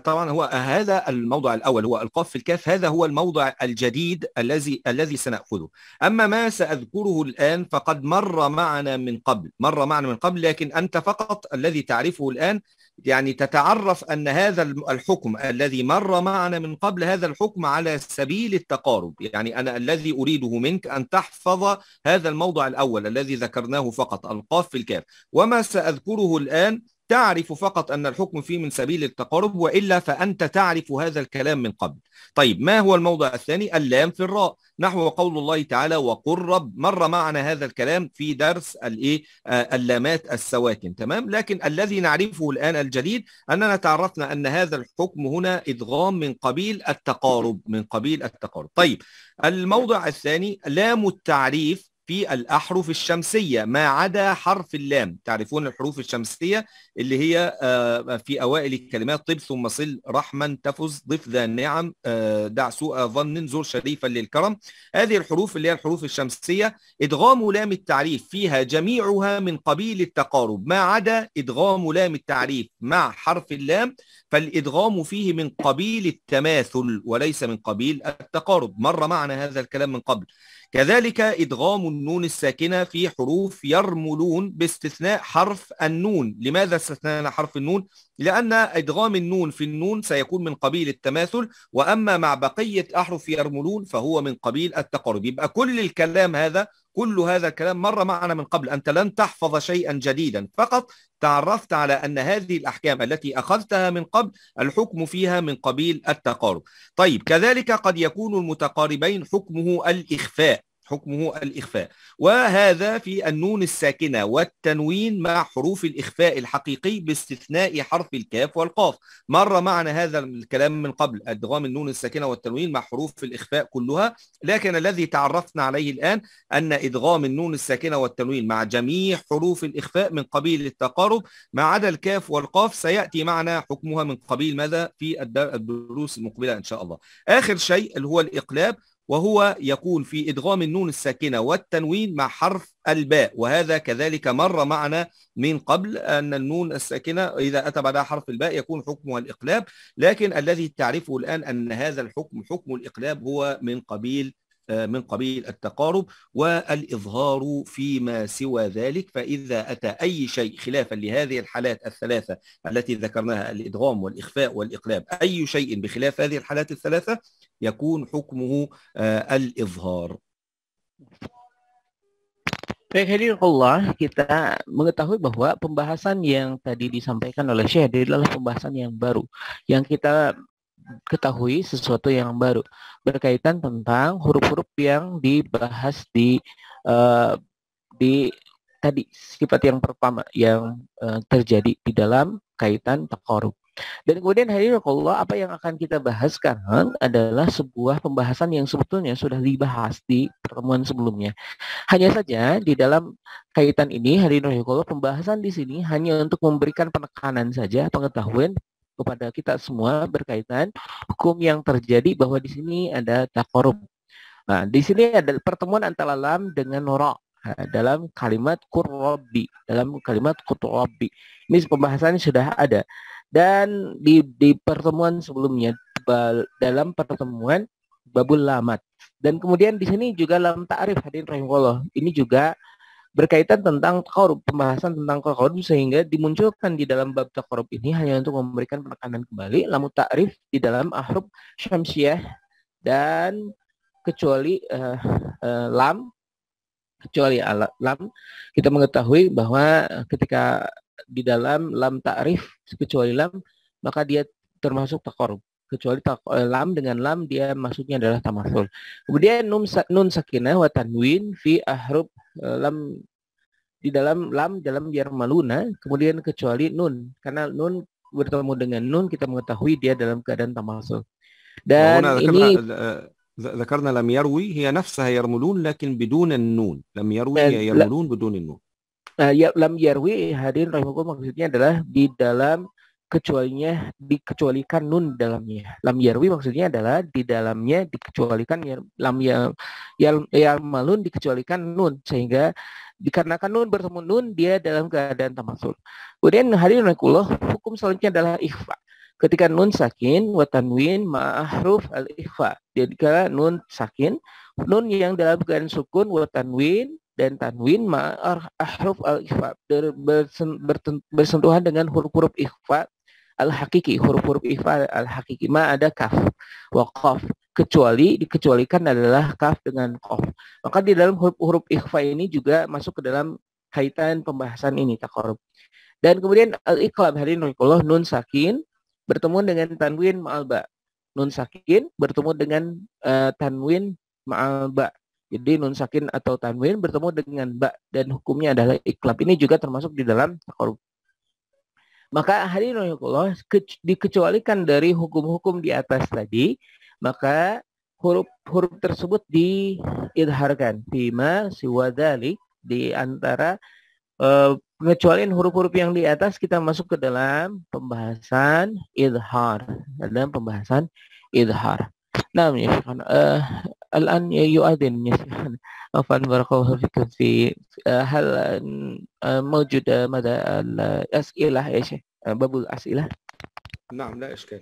طبعا هو هذا الموضع الاول هو القاف في الكاف هذا هو الموضع الجديد الذي الذي سناخذه اما ما ساذكره الان فقد مر معنا من قبل مر معنا من قبل لكن انت فقط الذي تعرفه الان يعني تتعرف ان هذا الحكم الذي مر معنا من قبل هذا الحكم على سبيل التقارب يعني انا الذي اريده منك ان تحفظ هذا الموضع الاول الذي ذكرناه فقط القاف في الكاف وما ساذكره الان تعرف فقط أن الحكم فيه من سبيل التقارب وإلا فأنت تعرف هذا الكلام من قبل طيب ما هو الموضع الثاني اللام في الراء نحو قول الله تعالى وقرب مر معنا هذا الكلام في درس الايه آه، اللامات السواكن تمام لكن الذي نعرفه الآن الجديد أننا تعرفنا أن هذا الحكم هنا إدغام من قبيل التقارب من قبيل التقارب طيب الموضع الثاني لام التعريف في الأحرف الشمسية ما عدا حرف اللام تعرفون الحروف الشمسية اللي هي آه، في أوائل الكلمات طب ثم صل رحما تفز ضف ذا نعم آه، دع سوء ظن زر شريفا للكرم هذه الحروف اللي هي الحروف الشمسية إدغام لام التعريف فيها جميعها من قبيل التقارب ما عدا إدغام لام التعريف مع حرف اللام فالإدغام فيه من قبيل التماثل وليس من قبيل التقارب مر معنا هذا الكلام من قبل كذلك إدغام النون الساكنة في حروف يرملون باستثناء حرف النون لماذا استثنانا حرف النون؟ لأن إدغام النون في النون سيكون من قبيل التماثل وأما مع بقية أحرف يرملون فهو من قبيل التقارب يبقى كل الكلام هذا كل هذا الكلام مر معنا من قبل أنت لن تحفظ شيئا جديدا فقط تعرفت على أن هذه الأحكام التي أخذتها من قبل الحكم فيها من قبيل التقارب طيب كذلك قد يكون المتقاربين حكمه الإخفاء حكمه الإخفاء وهذا في النون الساكنة والتنوين مع حروف الإخفاء الحقيقي باستثناء حرف الكاف والقاف مر معنا هذا الكلام من قبل أدغام النون الساكنة والتنوين مع حروف الإخفاء كلها لكن الذي تعرفنا عليه الآن أن إدغام النون الساكنة والتنوين مع جميع حروف الإخفاء من قبيل التقارب ما عدا الكاف والقاف سيأتي معنا حكمها من قبيل ماذا في الدروس المقبلة إن شاء الله آخر شيء اللي هو الإقلاب وهو يكون في إدغام النون الساكنة والتنوين مع حرف الباء وهذا كذلك مر معنا من قبل أن النون الساكنة إذا أتى بعدها حرف الباء يكون حكمها الإقلاب لكن الذي تعرفه الآن أن هذا الحكم حكم الإقلاب هو من قبيل من قبيل التقارب والإظهار فيما سوى ذلك فإذا أتى أي شيء خلافا لهذه الحالات الثلاثة التي ذكرناها الإدغام والإخفاء والإقلاب أي شيء بخلاف هذه الحالات الثلاثة يكون حكمه آه، الإظهار Baik hadirin kita mengetahui bahwa pembahasan yang tadi disampaikan oleh Syekh adalah pembahasan yang baru yang kita ketahui sesuatu yang baru. berkaitan tentang huruf-huruf yang dibahas di uh, di tadi sifat yang pertama yang uh, terjadi di dalam kaitan takarub. Dan kemudian hari ini Allah apa yang akan kita bahas sekarang adalah sebuah pembahasan yang sebetulnya sudah dibahas di pertemuan sebelumnya. Hanya saja di dalam kaitan ini hari ini Allah pembahasan di sini hanya untuk memberikan penekanan saja pengetahuan kepada kita semua berkaitan hukum yang terjadi bahwa di sini ada takorum. Nah, di sini ada pertemuan antara lam dengan norok dalam kalimat kurrobi, dalam kalimat kuturobi. Ini pembahasannya sudah ada. Dan di, di pertemuan sebelumnya, dalam pertemuan babul lamat. Dan kemudian di sini juga lam ta'rif hadirin rahimahullah. Ini juga berkaitan tentang korup, pembahasan tentang korup sehingga dimunculkan di dalam bab takkorup ini hanya untuk memberikan penekanan kembali lamu takrif di dalam ahruf syamsiah dan kecuali uh, uh, lam kecuali alat lam kita mengetahui bahwa ketika di dalam lam takrif kecuali lam maka dia termasuk takorup kecuali tak, eh, lam dengan lam dia maksudnya adalah tamasul. Kemudian nun, nun sakinah wa tanwin fi ahrub eh, lam di dalam lam dalam biar maluna kemudian kecuali nun karena nun bertemu dengan nun kita mengetahui dia dalam keadaan tamasul. Dan ini ذكرنا لم يروي هي نفسها يرملون لكن بدون النون لم يروي يرملون بدون النون Uh, ya, lam yarwi hadirin rahimakum maksudnya adalah di dalam kecualinya dikecualikan nun dalamnya. Lam yarwi maksudnya adalah di dalamnya dikecualikan ya, lam ya yal, malun dikecualikan nun sehingga dikarenakan nun bertemu nun dia dalam keadaan tamasul. Kemudian hari nakuloh hukum selanjutnya adalah ikhfa. Ketika nun sakin watanwin tanwin ma'ahruf al ikhfa. Jadi kala nun sakin nun yang dalam keadaan sukun watanwin dan tanwin ma'ahruf al ikhfa bersentuhan dengan huruf-huruf ikhfa al-hakiki huruf-huruf ifa al-hakiki ma ada kaf wa qaf kecuali dikecualikan adalah kaf dengan kaf maka di dalam huruf-huruf ikhfa ini juga masuk ke dalam kaitan pembahasan ini takarub dan kemudian al-iqlab hari nurikullah nun sakin bertemu dengan tanwin ma'alba nun sakin bertemu dengan uh, tanwin ma'alba jadi nun sakin atau tanwin bertemu dengan ba dan hukumnya adalah iklab. Ini juga termasuk di dalam takarub. Maka hadirin rahimakumullah dikecualikan dari hukum-hukum di atas tadi, maka huruf-huruf tersebut diidharkan. Bima siwa di antara uh, huruf-huruf yang di atas kita masuk ke dalam pembahasan idhar dalam pembahasan idhar. Nah, uh, الآن يؤذن عفوا بارك الله فيكم في هل موجود مدى الأسئلة يا شيخ باب الأسئلة نعم لا إشكال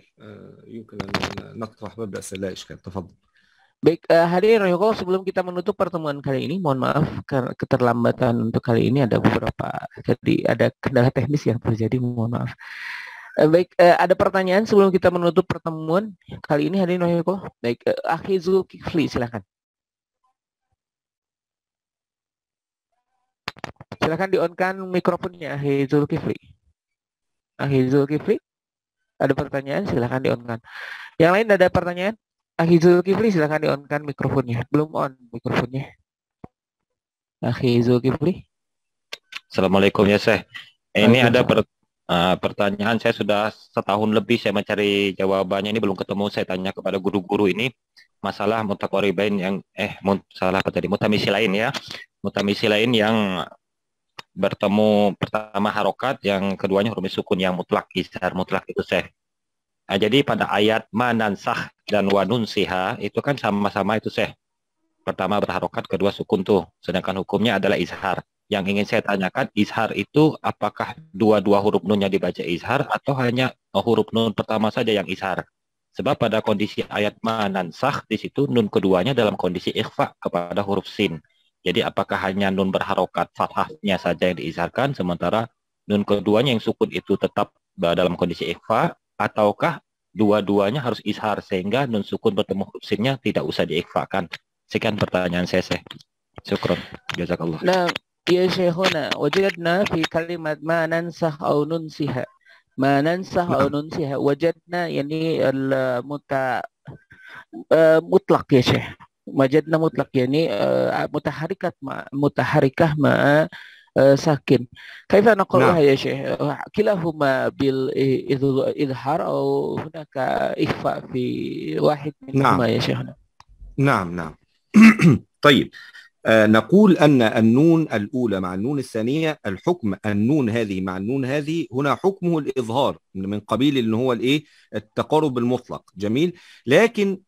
يمكن أن نطرح باب الأسئلة لا إشكال تفضل Baik, uh, hari Royoko sebelum kita menutup pertemuan kali ini, mohon maaf karena keterlambatan untuk kali ini ada beberapa, jadi ada kendala teknis yang terjadi, mohon maaf. Eh, baik, eh, ada pertanyaan sebelum kita menutup pertemuan kali ini hari Noyoko. Baik, eh, Akhi Kifli silakan. Silakan dionkan mikrofonnya Akhizul Kifli. Akhizul Kifli, ada pertanyaan silakan dionkan. Yang lain ada pertanyaan? Akhizul Kifli, silakan dionkan mikrofonnya. Belum on mikrofonnya. Akhizul Kifli. Assalamualaikum ya Syekh. Eh, ini ada per Eh, pertanyaan saya sudah setahun lebih saya mencari jawabannya ini belum ketemu. Saya tanya kepada guru-guru ini masalah mutakoribain yang eh salah apa tadi mutamisi lain ya mutamisi lain yang bertemu pertama harokat yang keduanya huruf sukun yang mutlak isar mutlak itu saya. Nah, eh, jadi pada ayat manansah dan wanun siha itu kan sama-sama itu seh. Pertama berharokat, kedua sukun tuh. Sedangkan hukumnya adalah izhar yang ingin saya tanyakan izhar itu apakah dua-dua huruf nunnya dibaca izhar atau hanya huruf nun pertama saja yang izhar? Sebab pada kondisi ayat sah di situ nun keduanya dalam kondisi ikhfa kepada huruf sin. Jadi apakah hanya nun berharokat fathahnya saja yang diizharkan sementara nun keduanya yang sukun itu tetap dalam kondisi ikhfa ataukah dua-duanya harus izhar sehingga nun sukun bertemu huruf sinnya tidak usah diikhfakan? Sekian pertanyaan saya, Syukron. Jazakallah. Nah, يا شيخنا وجدنا في كلمة ما ننسخ أو ننسها ما ننسخ أو نعم. ننسها وجدنا يعني المت آه، مطلق يا شيخ وجدنا مطلق يعني آه، متحركة مع متحركة مع آه، ساكن كيف نقولها نعم. يا شيخ كلاهما بالإظهار أو هناك إخفاء في واحد منهما نعم. يا شيخنا نعم نعم طيب آه، نقول أن النون الأولى مع النون الثانية الحكم النون هذه مع النون هذه هنا حكمه الإظهار من قبيل اللي هو الإيه التقارب المطلق جميل لكن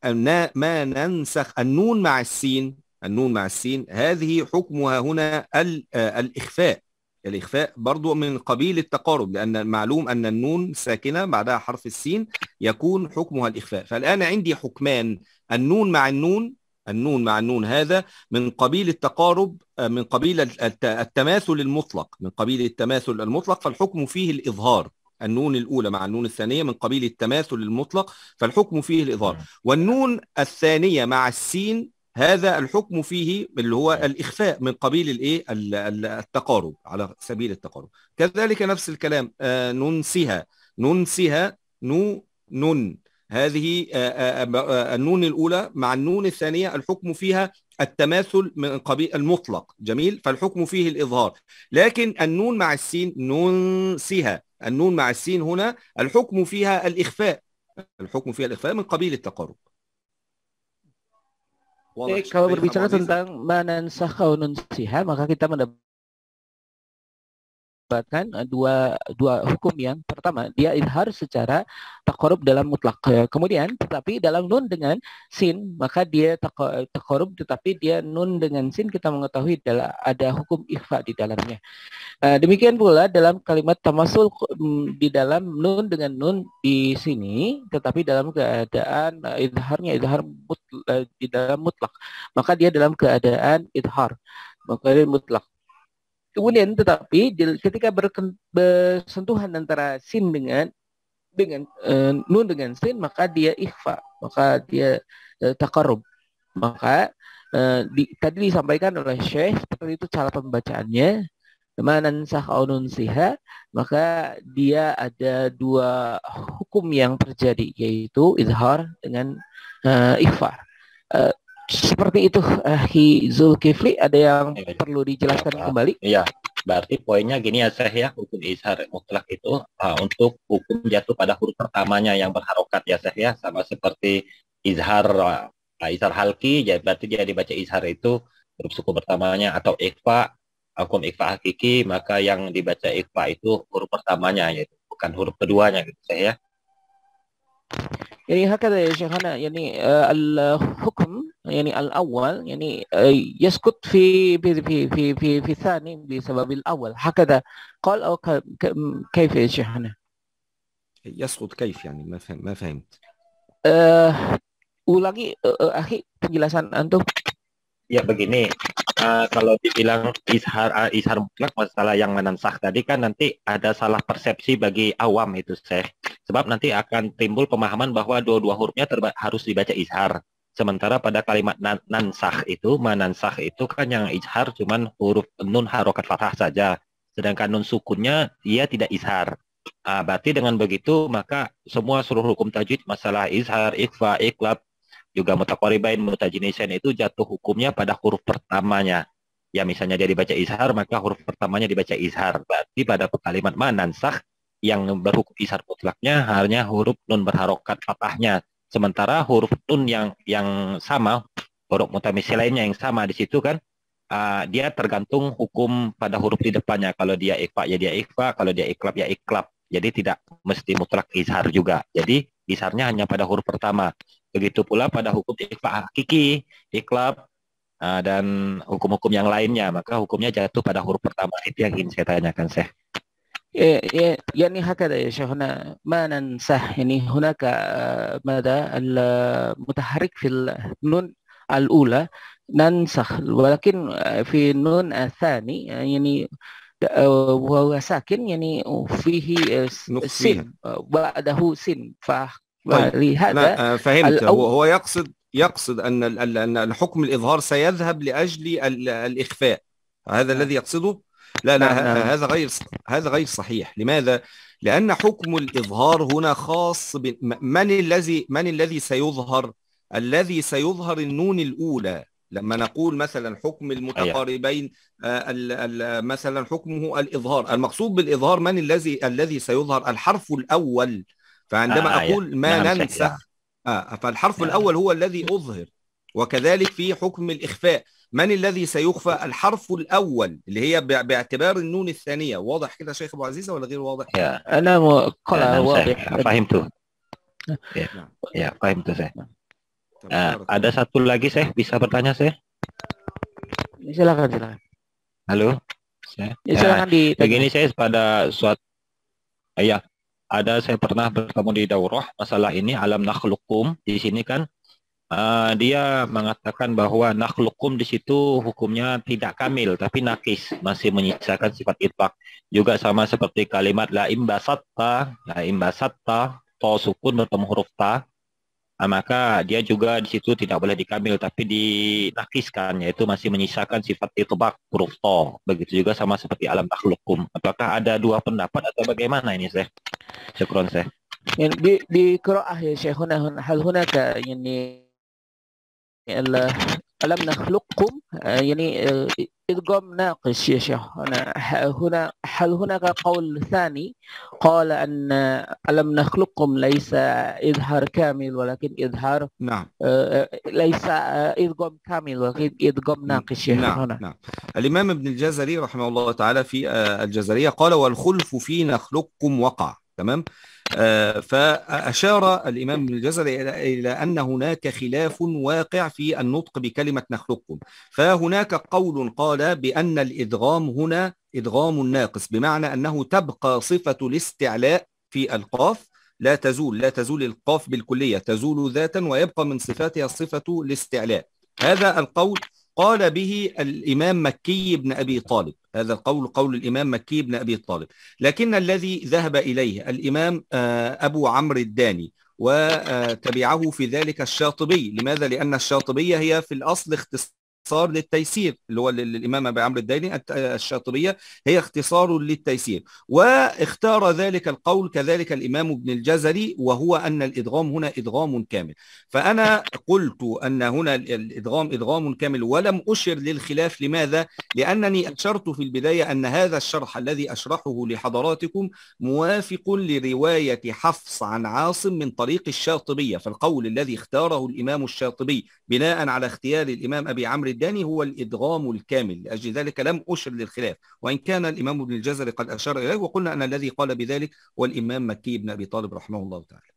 ما ننسخ النون مع السين النون مع السين هذه حكمها هنا آه، الإخفاء الإخفاء برضو من قبيل التقارب لأن معلوم أن النون ساكنة بعدها حرف السين يكون حكمها الإخفاء فالآن عندي حكمان النون مع النون النون مع النون هذا من قبيل التقارب آه، من قبيل التماثل المطلق من قبيل التماثل المطلق فالحكم فيه الإظهار النون الأولى مع النون الثانية من قبيل التماثل المطلق فالحكم فيه الإظهار والنون الثانية مع السين هذا الحكم فيه اللي هو الإخفاء من قبيل الإيه التقارب على سبيل التقارب كذلك نفس الكلام آه، ننسها ننسها نو نن هذه آه، آه، آه، النون الأولى مع النون الثانية الحكم فيها التماثل من قبيل المطلق جميل فالحكم فيه الإظهار لكن النون مع السين ننسها النون مع السين هنا الحكم فيها الإخفاء الحكم فيها الإخفاء من قبيل التقارب kalau berbicara tentang menensah nunsiha, maka kita mendapat menyebabkan eh, dua dua hukum yang pertama dia harus secara takorub dalam mutlak eh, kemudian tetapi dalam nun dengan sin maka dia takorub tetapi dia nun dengan sin kita mengetahui adalah ada hukum ikhfa di dalamnya eh, demikian pula dalam kalimat tamasul mm, di dalam nun dengan nun di sini tetapi dalam keadaan idharnya idhar mut, di dalam mutlak maka dia dalam keadaan idhar maka mutlak Kemudian tetapi ketika bersentuhan antara sin dengan dengan uh, nun dengan sin maka dia ikhfa, maka dia uh, eh, takarub. Maka uh, di, tadi disampaikan oleh Syekh seperti itu cara pembacaannya manansah au siha maka dia ada dua hukum yang terjadi yaitu izhar dengan uh, ikhfa Uh, seperti itu uh, Hi Zulkifli ada yang ya, perlu dijelaskan ya, kembali? Iya, berarti poinnya gini ya Syekh ya hukum ishar mutlak itu uh, untuk hukum jatuh pada huruf pertamanya yang berharokat ya Syekh ya sama seperti izhar uh, izhar halki jadi ya, berarti dia dibaca izhar itu huruf suku pertamanya atau ikfa hukum ikfa hakiki maka yang dibaca ikfa itu huruf pertamanya yaitu bukan huruf keduanya gitu Syekh ya. يعني هكذا يا شيخنا يعني آه، الحكم يعني الاول يعني آه، يسقط في في في في في, في الثاني بسبب الاول هكذا قال او كيف يا شيخنا؟ يسقط كيف يعني ما فهم ما فهمت uh, ulangi uh, penjelasan antum يا begini uh, kalau dibilang ishar uh, eh, ishar mutlak masalah yang menansah tadi kan nanti ada salah persepsi bagi awam itu Syekh. Sebab nanti akan timbul pemahaman bahwa dua-dua hurufnya harus dibaca ishar. Sementara pada kalimat nan nansah itu, manansah itu kan yang ishar cuman huruf nun harokat fathah saja. Sedangkan nun sukunnya ia tidak ishar. Ah, berarti dengan begitu maka semua suruh hukum tajwid masalah ishar ikhfa, iklab juga mutakoribain mutajinisen itu jatuh hukumnya pada huruf pertamanya ya misalnya dia dibaca izhar maka huruf pertamanya dibaca izhar berarti pada kalimat manansah yang berhukum izhar mutlaknya hanya huruf nun berharokat fathahnya sementara huruf nun yang yang sama huruf mutamisi lainnya yang sama di situ kan uh, dia tergantung hukum pada huruf di depannya kalau dia ikhfa, ya dia ikhfa. kalau dia iklab ya iklab jadi tidak mesti mutlak izhar juga jadi izharnya hanya pada huruf pertama Begitu pula pada hukum ikhfa hakiki, iklab ah, dan hukum-hukum yang lainnya. Maka hukumnya jatuh pada huruf pertama. Itu yang ingin saya tanyakan, Syekh. Ya, ini ya, ya, hak ada ya, Syekh. Manan sah ini, hunaka ah, mada al-mutaharik fil nun al-ula, nan sah. Walakin ah, fi nun al-thani, ini wa sakin yani fihi eh, sin ada sin fa طيب. ولهذا آه، فهمت الأو... هو يقصد يقصد ان ان حكم الاظهار سيذهب لاجل الاخفاء هذا نعم. الذي يقصده لا لا نعم، نعم. هذا غير هذا غير صحيح لماذا لان حكم الاظهار هنا خاص ب... من الذي من الذي سيظهر الذي سيظهر النون الاولى لما نقول مثلا حكم المتقاربين آه، مثلا حكمه الاظهار المقصود بالاظهار من الذي الذي سيظهر الحرف الاول فعندما آه اقول يعني ما ننسى يعني. آه فالحرف آه. الاول هو الذي اظهر وكذلك في حكم الاخفاء من الذي سيخفى الحرف الاول اللي هي باعتبار النون الثانيه واضح كده شيخ ابو عزيزه ولا غير واضح انا م... واضح فهمته ya, ya paham itu ada satu lagi saya bisa bertanya saya. Silakan silakan. Halo. Saya. Ya, silakan uh, Begini saya pada suatu. آه، ya ada saya pernah bertemu di daurah masalah ini alam nakhlukum di sini kan uh, dia mengatakan bahwa nakhlukum di situ hukumnya tidak kamil tapi nakis masih menyisakan sifat itfak juga sama seperti kalimat la imbasatta la imbasatta to sukun bertemu huruf ta Ah, maka dia juga di situ tidak boleh dikamil tapi dinakiskan yaitu masih menyisakan sifat itbaq huruf to begitu juga sama seperti alam takhlukum apakah ada dua pendapat atau bagaimana ini saya syukron saya Di di kroah ya Syekh huna hal hunaka Allah. ألم نخلقكم آه، يعني إدغام آه، ناقش يا شيخ هنا هل هناك قول ثاني قال أن آه، ألم نخلقكم ليس إظهار كامل ولكن إظهار نعم ليس إدغام كامل ولكن إدغام نعم، ناقش يا نعم نعم. نعم الإمام ابن الجزري رحمه الله تعالى في الجزرية قال والخلف في نخلقكم وقع تمام آه، فأشار الإمام الجزري إلى أن هناك خلاف واقع في النطق بكلمة نخلقكم فهناك قول قال بأن الإدغام هنا إدغام ناقص بمعنى أنه تبقى صفة الاستعلاء في القاف لا تزول لا تزول القاف بالكلية تزول ذاتا ويبقى من صفاتها صفة الاستعلاء هذا القول قال به الإمام مكي بن أبي طالب هذا القول قول الإمام مكي بن أبي طالب لكن الذي ذهب إليه الإمام آه، أبو عمرو الداني وتبعه في ذلك الشاطبي لماذا؟ لأن الشاطبية هي في الأصل اختصار اختصار للتيسير اللي هو الامام ابي عمرو الديني الشاطريه هي اختصار للتيسير واختار ذلك القول كذلك الامام ابن الجزري وهو ان الادغام هنا ادغام كامل فانا قلت ان هنا الادغام ادغام كامل ولم اشر للخلاف لماذا لانني اشرت في البدايه ان هذا الشرح الذي اشرحه لحضراتكم موافق لروايه حفص عن عاصم من طريق الشاطبيه فالقول الذي اختاره الامام الشاطبي بناء على اختيار الإمام أبي عمرو الداني هو الإدغام الكامل لأجل ذلك لم أشر للخلاف وإن كان الإمام ابن الجزري قد أشار إليه وقلنا أن الذي قال بذلك هو الإمام مكي بن أبي طالب رحمه الله تعالى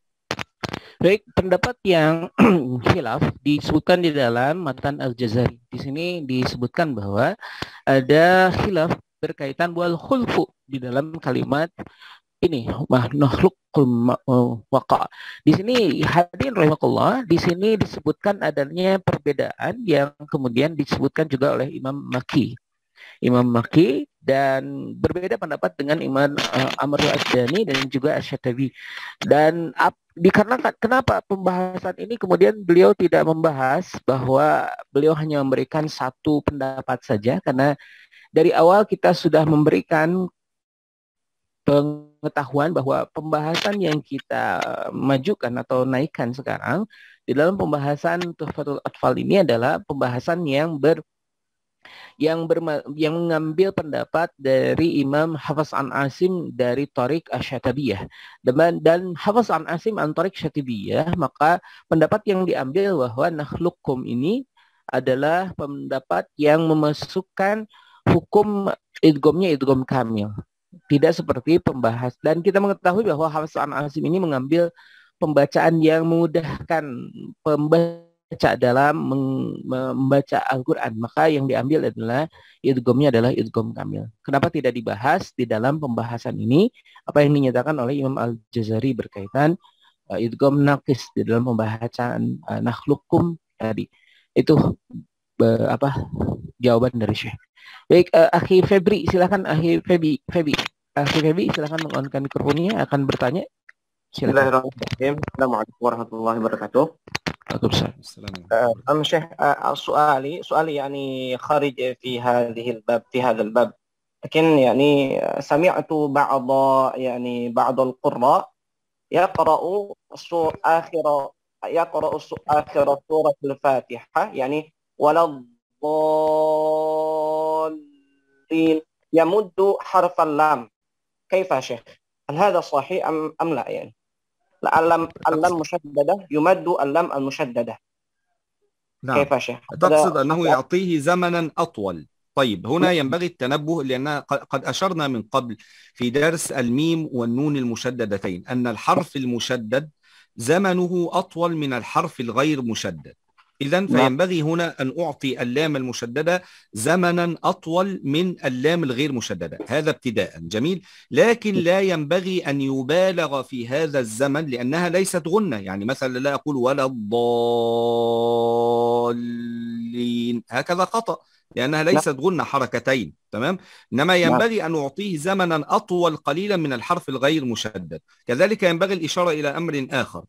Baik, pendapat yang khilaf disebutkan di dalam matan Al-Jazari. Di sini disebutkan bahwa ada khilaf berkaitan wal khulfu di dalam kalimat ini makhlukul waqa. Di sini hadirin rahimakumullah, di sini disebutkan adanya perbedaan yang kemudian disebutkan juga oleh Imam Maki. Imam Maki dan berbeda pendapat dengan Imam uh, Amr Asdani dan juga Asyatabi. Dan ap, dikarenakan kenapa pembahasan ini kemudian beliau tidak membahas bahwa beliau hanya memberikan satu pendapat saja karena dari awal kita sudah memberikan peng pengetahuan bahwa pembahasan yang kita eh, majukan atau naikkan sekarang di dalam pembahasan tuhfatul atfal ini adalah pembahasan yang ber yang berma, yang mengambil pendapat dari Imam Hafiz An Asim dari Torik Asyatabiyah dan dan Hafiz An Asim an Torik maka pendapat yang diambil bahwa nahlukum ini adalah pendapat yang memasukkan hukum idgomnya idgom kamil tidak seperti pembahas dan kita mengetahui bahwa Hafiz An Asim ini mengambil pembacaan yang memudahkan pembaca dalam membaca Al-Qur'an maka yang diambil adalah idgomnya adalah idgom kamil kenapa tidak dibahas di dalam pembahasan ini apa yang dinyatakan oleh Imam Al-Jazari berkaitan uh, idgom naqis di dalam pembahasan uh, nakhlukum tadi itu uh, apa jawaban dari Syekh Baik, uh, eh, Akhi Febri, silakan Akhi Febi, Febi. Akhi Febi, silakan mengonkan mikrofonnya, akan bertanya. Bismillahirrahmanirrahim. Assalamualaikum warahmatullahi wabarakatuh. Waalaikumsalam. أم شيخ سؤالي سؤالي يعني خارج في هذه الباب في هذا الباب لكن يعني سمعت بعض يعني بعض القراء يقرأ آخر يقرأ آخر سورة الفاتحة يعني ولا الضال الفيل يمد حرف اللام كيف يا شيخ؟ هل هذا صحيح أم أم لا يعني؟ اللام اللام مشددة يمد اللام المشددة نعم كيف يا شيخ؟ تقصد أنه يعطيه زمنا أطول طيب هنا نعم. ينبغي التنبه لأن قد أشرنا من قبل في درس الميم والنون المشددتين أن الحرف المشدد زمنه أطول من الحرف الغير مشدد إذا نعم. فينبغي هنا أن أعطي اللام المشددة زمنا أطول من اللام الغير مشددة هذا ابتداء جميل لكن لا ينبغي أن يبالغ في هذا الزمن لأنها ليست غنة يعني مثلا لا أقول ولا الضالين هكذا خطأ لأنها ليست غنة حركتين تمام إنما نعم. ينبغي أن نعطيه زمنا أطول قليلا من الحرف الغير مشدد كذلك ينبغي الإشارة إلى أمر آخر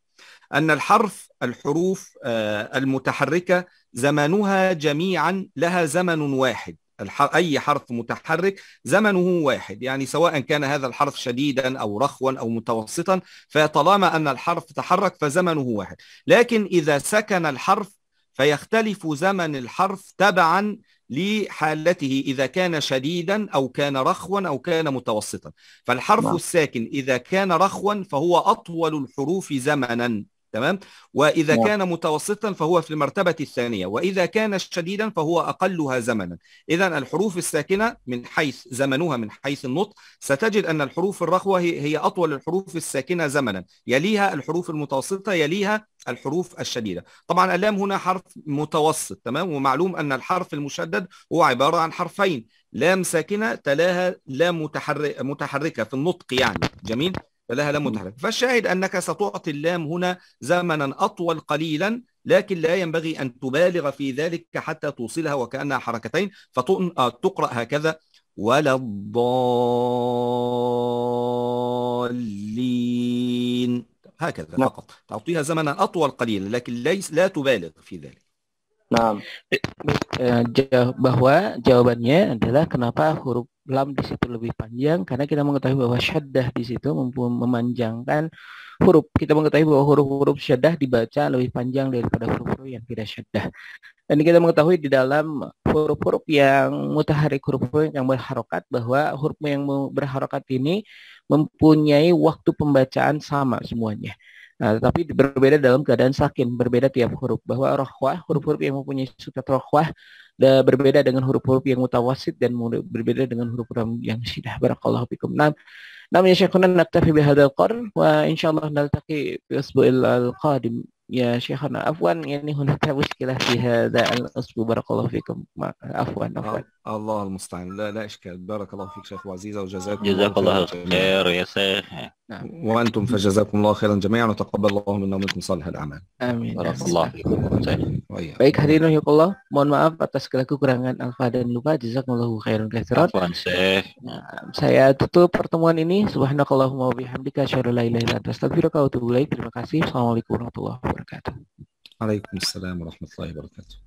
أن الحرف الحروف آه، المتحركة زمنها جميعا لها زمن واحد أي حرف متحرك زمنه واحد يعني سواء كان هذا الحرف شديدا أو رخوا أو متوسطا فطالما أن الحرف تحرك فزمنه واحد لكن إذا سكن الحرف فيختلف زمن الحرف تبعا لحالته إذا كان شديدا أو كان رخوا أو كان متوسطا فالحرف نعم. الساكن إذا كان رخوا فهو أطول الحروف زمنا تمام واذا نعم. كان متوسطا فهو في المرتبه الثانيه واذا كان شديدا فهو اقلها زمنا اذا الحروف الساكنه من حيث زمنها من حيث النطق ستجد ان الحروف الرخوه هي اطول الحروف الساكنه زمنا يليها الحروف المتوسطه يليها الحروف الشديده طبعا اللام هنا حرف متوسط تمام ومعلوم ان الحرف المشدد هو عباره عن حرفين لام ساكنه تلاها لام متحرك متحركه في النطق يعني جميل فلها لام متحركه فالشاهد أنك ستعطي اللام هنا زمنا أطول قليلا لكن لا ينبغي أن تبالغ في ذلك حتى توصلها وكأنها حركتين فتقرأ آه، هكذا ولا الضالين هكذا نعم. فقط تعطيها زمنا أطول قليلا لكن ليس لا تبالغ في ذلك نعم Jaw bahwa jawabannya adalah kenapa huruf lam di situ lebih panjang karena kita mengetahui bahwa syaddah di situ mampu memanjangkan huruf. Kita mengetahui bahwa huruf-huruf syaddah dibaca lebih panjang daripada huruf-huruf yang tidak syaddah. Dan kita mengetahui di dalam huruf-huruf yang huruf huruf yang berharokat bahwa huruf yang berharokat ini mempunyai waktu pembacaan sama semuanya. Nah, tapi berbeda dalam keadaan sakin, berbeda tiap huruf. Bahwa rohwah, huruf-huruf yang mempunyai sukat rohwah, berbeda dengan huruf-huruf yang mutawasid dan berbeda dengan huruf huruf yang syiddah. Barakallahu fikum. Nah, namanya syekhunan naktafi bihadal qar wa insyaallah naltaki bi asbu'il qadim ya Syekhana afwan yani hunaka mushkilah fi hadha al-asbu barakallahu fikum afwan afwan Allah المستعان لا لا اشكال بارك الله فيك شيخ عزيز وجزاكم جزاك الله خير يا شيخ وانتم فجزاكم الله خيرا جميعا وتقبل الله منا ومنكم صالح الاعمال amin barakallahu fikum oh, iya. baik hadirin Allah mohon maaf atas segala kekurangan alfa dan lupa jazakumullahu khairan katsiran nah, saya tutup pertemuan ini subhanakallahumma wa bihamdika asyhadu an la ilaha illa terima kasih assalamualaikum warahmatullahi wabarakatuh وبركاته عليكم السلام ورحمة الله وبركاته